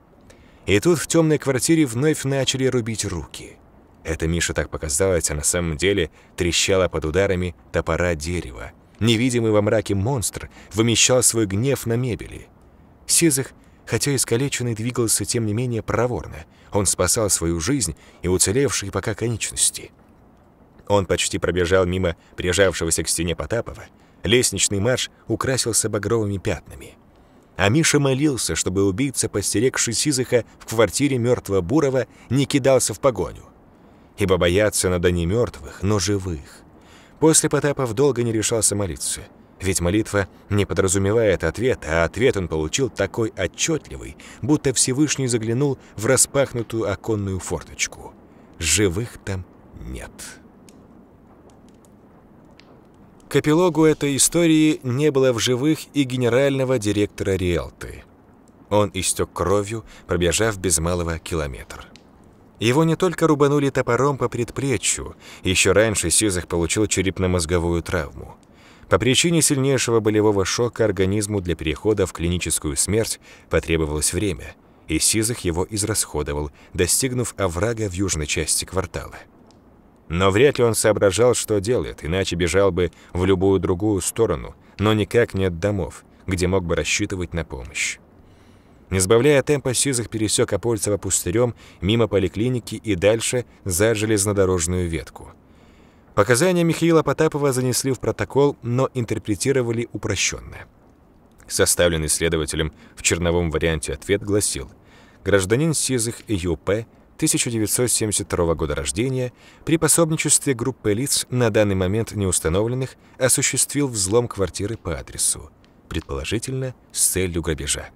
И тут в темной квартире вновь начали рубить руки. Это Миша так показалось, а на самом деле трещало под ударами топора дерева. Невидимый во мраке монстр вымещал свой гнев на мебели. Сизых Хотя искалеченный двигался, тем не менее, проворно. Он спасал свою жизнь и уцелевшие пока конечности. Он почти пробежал мимо прижавшегося к стене Потапова. Лестничный марш украсился багровыми пятнами. А Миша молился, чтобы убийца, постерегший Сизыха в квартире мертвого Бурова, не кидался в погоню. Ибо бояться надо не мертвых, но живых. После Потапов долго не решался молиться – ведь молитва не подразумевает ответ, а ответ он получил такой отчетливый, будто Всевышний заглянул в распахнутую оконную форточку. Живых там нет. К эпилогу этой истории не было в живых и генерального директора Риэлты. Он истек кровью, пробежав без малого километр. Его не только рубанули топором по предплечью, еще раньше Сизах получил черепно-мозговую травму. По причине сильнейшего болевого шока организму для перехода в клиническую смерть потребовалось время, и Сизых его израсходовал, достигнув оврага в южной части квартала. Но вряд ли он соображал, что делает, иначе бежал бы в любую другую сторону, но никак не от домов, где мог бы рассчитывать на помощь. Не сбавляя темпа, Сизых пересек Апольцево пустырем мимо поликлиники и дальше за железнодорожную ветку – Показания Михаила Потапова занесли в протокол, но интерпретировали упрощенно. Составленный следователем в черновом варианте ответ гласил «Гражданин Сизых Ю.П. 1972 года рождения при пособничестве группы лиц, на данный момент не установленных, осуществил взлом квартиры по адресу, предположительно с целью грабежа».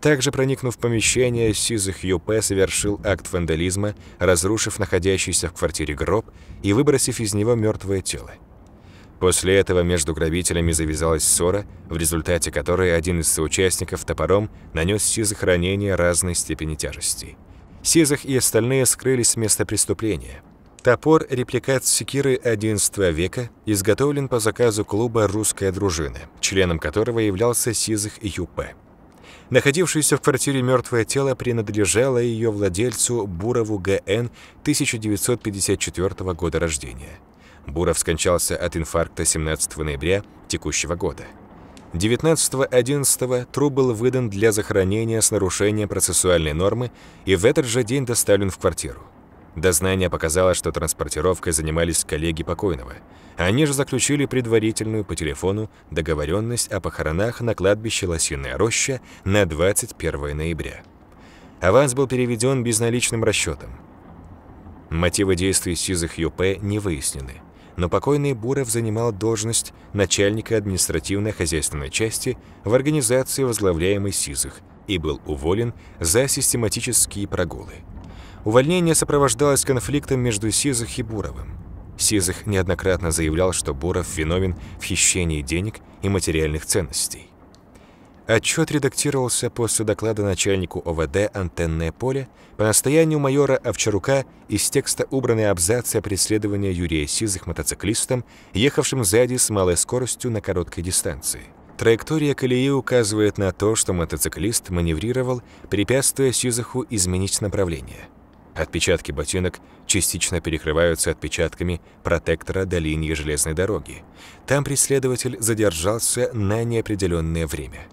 Также, проникнув в помещение, Сизых Юпе совершил акт вандализма, разрушив находящийся в квартире гроб и выбросив из него мертвое тело. После этого между грабителями завязалась ссора, в результате которой один из соучастников топором нанес Сизых ранение разной степени тяжести. Сизых и остальные скрылись с места преступления. Топор – репликат секиры XI века, изготовлен по заказу клуба «Русская дружина», членом которого являлся Сизых Юпе. Находившееся в квартире мертвое тело принадлежало ее владельцу Бурову Г.Н. 1954 года рождения. Буров скончался от инфаркта 17 ноября текущего года. 19.11 труп был выдан для захоронения с нарушением процессуальной нормы и в этот же день доставлен в квартиру. Дознание показало, что транспортировкой занимались коллеги покойного – они же заключили предварительную по телефону договоренность о похоронах на кладбище Лосиная роща на 21 ноября. Аванс был переведен безналичным расчетом. Мотивы действий сизых ЮП не выяснены, но покойный Буров занимал должность начальника административно-хозяйственной части в организации, возглавляемой сизых, и был уволен за систематические прогулы. Увольнение сопровождалось конфликтом между Сизых и Буровым. Сизых неоднократно заявлял, что Буров виновен в хищении денег и материальных ценностей. Отчет редактировался после доклада начальнику ОВД «Антенное поле» по настоянию майора Овчарука из текста убраны абзацы о преследовании Юрия Сизых мотоциклистом, ехавшим сзади с малой скоростью на короткой дистанции. Траектория колеи указывает на то, что мотоциклист маневрировал, препятствуя Сизаху изменить направление – Отпечатки ботинок частично перекрываются отпечатками протектора до линии железной дороги. Там преследователь задержался на неопределенное время.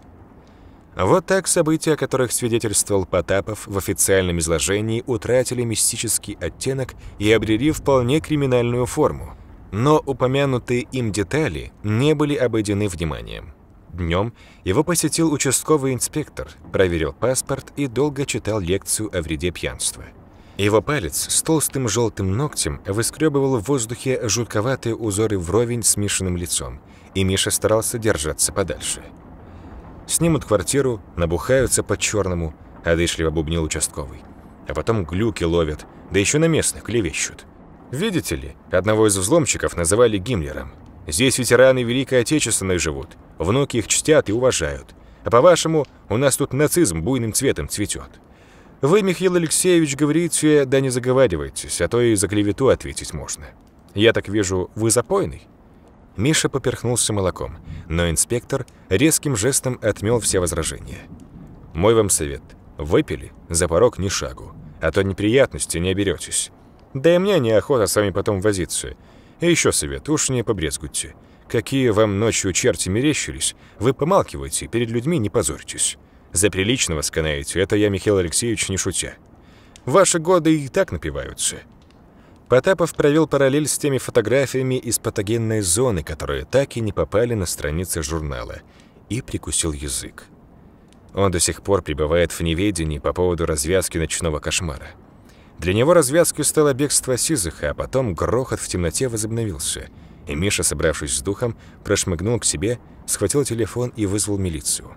Вот так события, о которых свидетельствовал Потапов в официальном изложении, утратили мистический оттенок и обрели вполне криминальную форму. Но упомянутые им детали не были обойдены вниманием. Днем его посетил участковый инспектор, проверил паспорт и долго читал лекцию о вреде пьянства. Его палец с толстым желтым ногтем выскребывал в воздухе жутковатые узоры вровень с Мишиным лицом, и Миша старался держаться подальше. Снимут квартиру, набухаются по черному, одышливо бубнил участковый. А потом глюки ловят, да еще на местных клевещут. Видите ли, одного из взломщиков называли Гиммлером. Здесь ветераны Великой Отечественной живут, внуки их чтят и уважают. А по-вашему, у нас тут нацизм буйным цветом цветет. Вы, Михаил Алексеевич, говорите, да не заговаривайтесь, а то и за клевету ответить можно. Я так вижу, вы запойный?» Миша поперхнулся молоком, но инспектор резким жестом отмел все возражения. «Мой вам совет. Выпили, за порог ни шагу, а то неприятности не оберетесь. Да и мне неохота с вами потом возиться. И еще совет, уж не побрезгуйте. Какие вам ночью черти мерещились, вы помалкивайте, перед людьми не позорьтесь. За приличного сканаете, это я, Михаил Алексеевич, не шутя. Ваши годы и так напиваются. Потапов провел параллель с теми фотографиями из патогенной зоны, которые так и не попали на страницы журнала, и прикусил язык. Он до сих пор пребывает в неведении по поводу развязки ночного кошмара. Для него развязкой стало бегство Сизыха, а потом грохот в темноте возобновился, и Миша, собравшись с духом, прошмыгнул к себе, схватил телефон и вызвал милицию.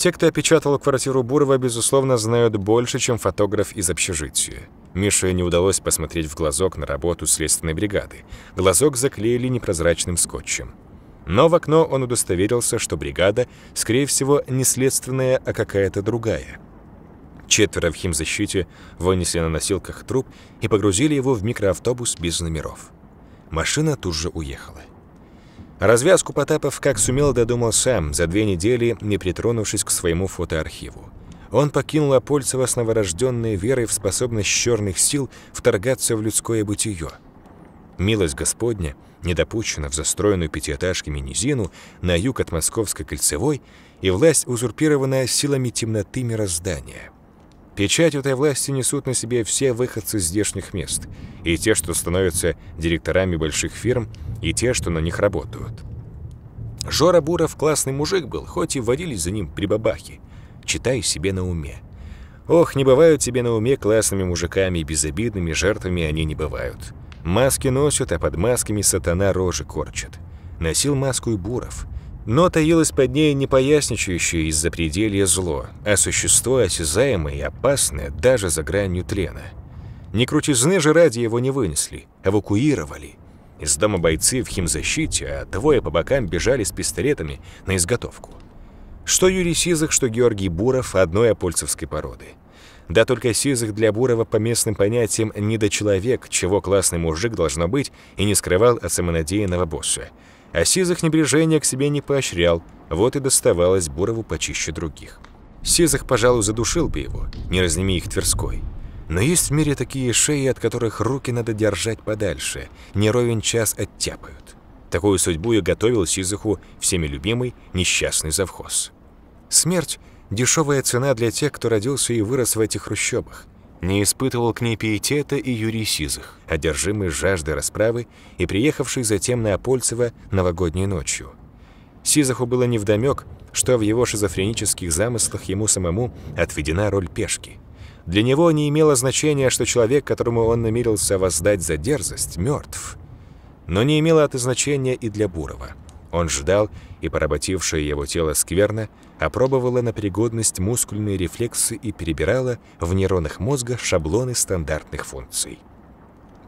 Те, кто опечатал квартиру Бурова, безусловно, знают больше, чем фотограф из общежития. Мише не удалось посмотреть в глазок на работу следственной бригады. Глазок заклеили непрозрачным скотчем. Но в окно он удостоверился, что бригада, скорее всего, не следственная, а какая-то другая. Четверо в химзащите вынесли на носилках труп и погрузили его в микроавтобус без номеров. Машина тут же уехала. Развязку Потапов как сумел додумал сам, за две недели не притронувшись к своему фотоархиву. Он покинул Апольцева с новорожденной верой в способность черных сил вторгаться в людское бытие. Милость Господня недопущена в застроенную пятиэтажками низину на юг от Московской кольцевой, и власть узурпированная силами темноты мироздания – Печать этой власти несут на себе все выходцы из здешних мест, и те, что становятся директорами больших фирм, и те, что на них работают. Жора Буров классный мужик был, хоть и водились за ним прибабахи. Читай себе на уме. Ох, не бывают тебе на уме классными мужиками безобидными жертвами они не бывают. Маски носят, а под масками сатана рожи корчат. Носил маску и Буров – но таилось под ней непоясничающее из-за пределья зло, а существо осязаемое и опасное даже за гранью тлена. Не крутизны же ради его не вынесли, эвакуировали. Из дома бойцы в химзащите, а двое по бокам бежали с пистолетами на изготовку. Что Юрий Сизых, что Георгий Буров одной апольцевской породы. Да только Сизых для Бурова по местным понятиям недочеловек, чего классный мужик должно быть, и не скрывал от самонадеянного босса – а Сизых небрежения к себе не поощрял, вот и доставалось Бурову почище других. Сизых, пожалуй, задушил бы его, не разними их Тверской. Но есть в мире такие шеи, от которых руки надо держать подальше, не ровен час оттяпают. Такую судьбу и готовил Сизыху всеми любимый несчастный завхоз. Смерть – дешевая цена для тех, кто родился и вырос в этих хрущобах не испытывал к ней пиетета и Юрий Сизых, одержимый жаждой расправы и приехавший затем на Апольцево новогодней ночью. Сизаху было невдомек, что в его шизофренических замыслах ему самому отведена роль пешки. Для него не имело значения, что человек, которому он намерился воздать за дерзость, мертв. Но не имело это значения и для Бурова. Он ждал, и поработившее его тело скверно опробовала на пригодность мускульные рефлексы и перебирала в нейронах мозга шаблоны стандартных функций.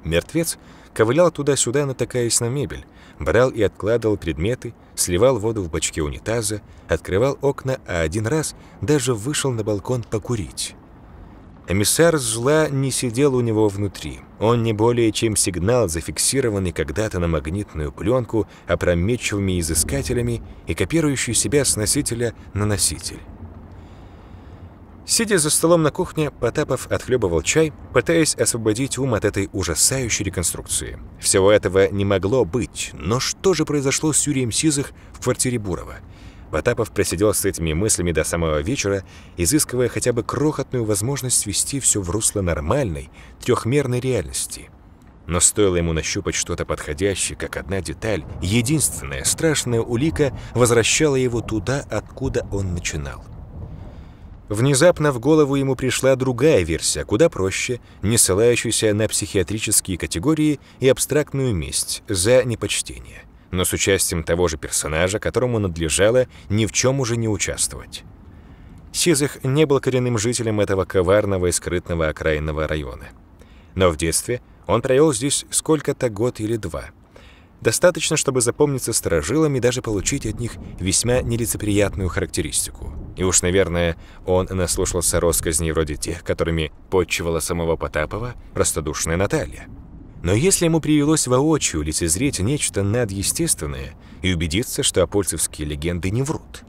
Мертвец ковылял туда-сюда, натыкаясь на мебель, брал и откладывал предметы, сливал воду в бачке унитаза, открывал окна, а один раз даже вышел на балкон покурить. Эмиссар зла не сидел у него внутри – он не более чем сигнал, зафиксированный когда-то на магнитную пленку опрометчивыми изыскателями и копирующий себя с носителя на носитель. Сидя за столом на кухне, Потапов отхлебывал чай, пытаясь освободить ум от этой ужасающей реконструкции. Всего этого не могло быть, но что же произошло с Юрием Сизых в квартире Бурова – Потапов просидел с этими мыслями до самого вечера, изыскивая хотя бы крохотную возможность свести все в русло нормальной, трехмерной реальности. Но стоило ему нащупать что-то подходящее, как одна деталь, единственная страшная улика возвращала его туда, откуда он начинал. Внезапно в голову ему пришла другая версия, куда проще, не ссылающаяся на психиатрические категории и абстрактную месть за непочтение – но с участием того же персонажа, которому надлежало ни в чем уже не участвовать. Сизых не был коренным жителем этого коварного и скрытного окраинного района. Но в детстве он провел здесь сколько-то год или два. Достаточно, чтобы запомниться сторожилами и даже получить от них весьма нелицеприятную характеристику. И уж, наверное, он наслушался россказней вроде тех, которыми подчивала самого Потапова простодушная Наталья. Но если ему привелось воочию лицезреть нечто надъестественное и убедиться, что апольцевские легенды не врут.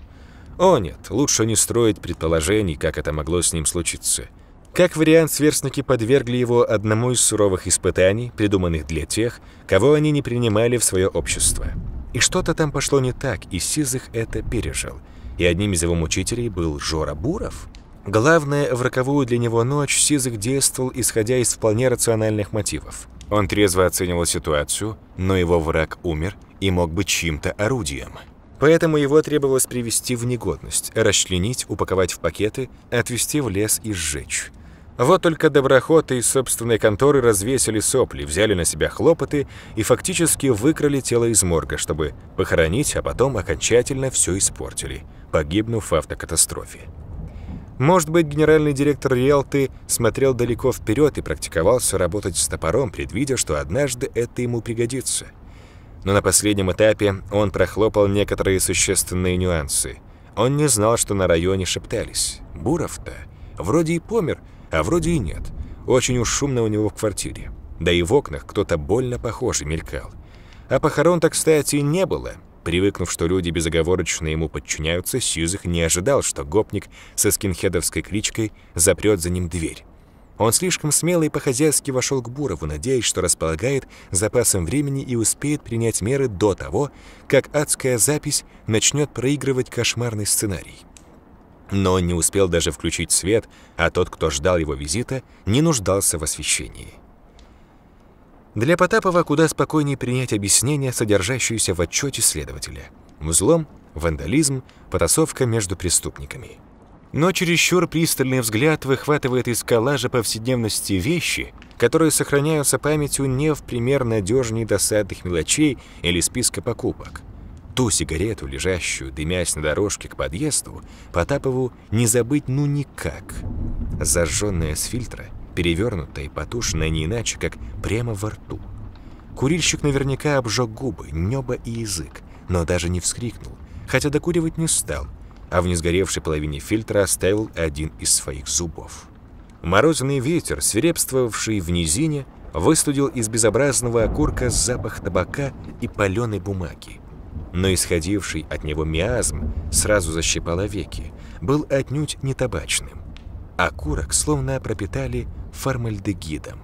О нет, лучше не строить предположений, как это могло с ним случиться. Как вариант, сверстники подвергли его одному из суровых испытаний, придуманных для тех, кого они не принимали в свое общество. И что-то там пошло не так, и Сизых это пережил. И одним из его мучителей был Жора Буров. Главное, в роковую для него ночь Сизых действовал, исходя из вполне рациональных мотивов. Он трезво оценивал ситуацию, но его враг умер и мог быть чьим-то орудием. Поэтому его требовалось привести в негодность, расчленить, упаковать в пакеты, отвезти в лес и сжечь. Вот только доброхоты из собственной конторы развесили сопли, взяли на себя хлопоты и фактически выкрали тело из морга, чтобы похоронить, а потом окончательно все испортили, погибнув в автокатастрофе. Может быть, генеральный директор Риэлты смотрел далеко вперед и практиковался работать с топором, предвидя, что однажды это ему пригодится. Но на последнем этапе он прохлопал некоторые существенные нюансы. Он не знал, что на районе шептались. Буров-то вроде и помер, а вроде и нет. Очень уж шумно у него в квартире. Да и в окнах кто-то больно похожий мелькал. А похорон так, кстати, не было – Привыкнув, что люди безоговорочно ему подчиняются, Сьюзах не ожидал, что гопник со скинхедовской кличкой запрет за ним дверь. Он слишком смело и по-хозяйски вошел к Бурову, надеясь, что располагает запасом времени и успеет принять меры до того, как адская запись начнет проигрывать кошмарный сценарий. Но он не успел даже включить свет, а тот, кто ждал его визита, не нуждался в освещении. Для Потапова куда спокойнее принять объяснение, содержащееся в отчете следователя. Узлом – вандализм, потасовка между преступниками. Но чересчур пристальный взгляд выхватывает из коллажа повседневности вещи, которые сохраняются памятью не в пример надежней досадных мелочей или списка покупок. Ту сигарету, лежащую, дымясь на дорожке к подъезду, Потапову не забыть ну никак. Зажженная с фильтра – перевернутая и потушенная не иначе, как прямо во рту. Курильщик наверняка обжег губы, небо и язык, но даже не вскрикнул, хотя докуривать не стал, а в несгоревшей половине фильтра оставил один из своих зубов. Морозный ветер, свирепствовавший в низине, выстудил из безобразного окурка запах табака и паленой бумаги. Но исходивший от него миазм сразу защипало веки, был отнюдь не табачным. Окурок словно пропитали формальдегидом.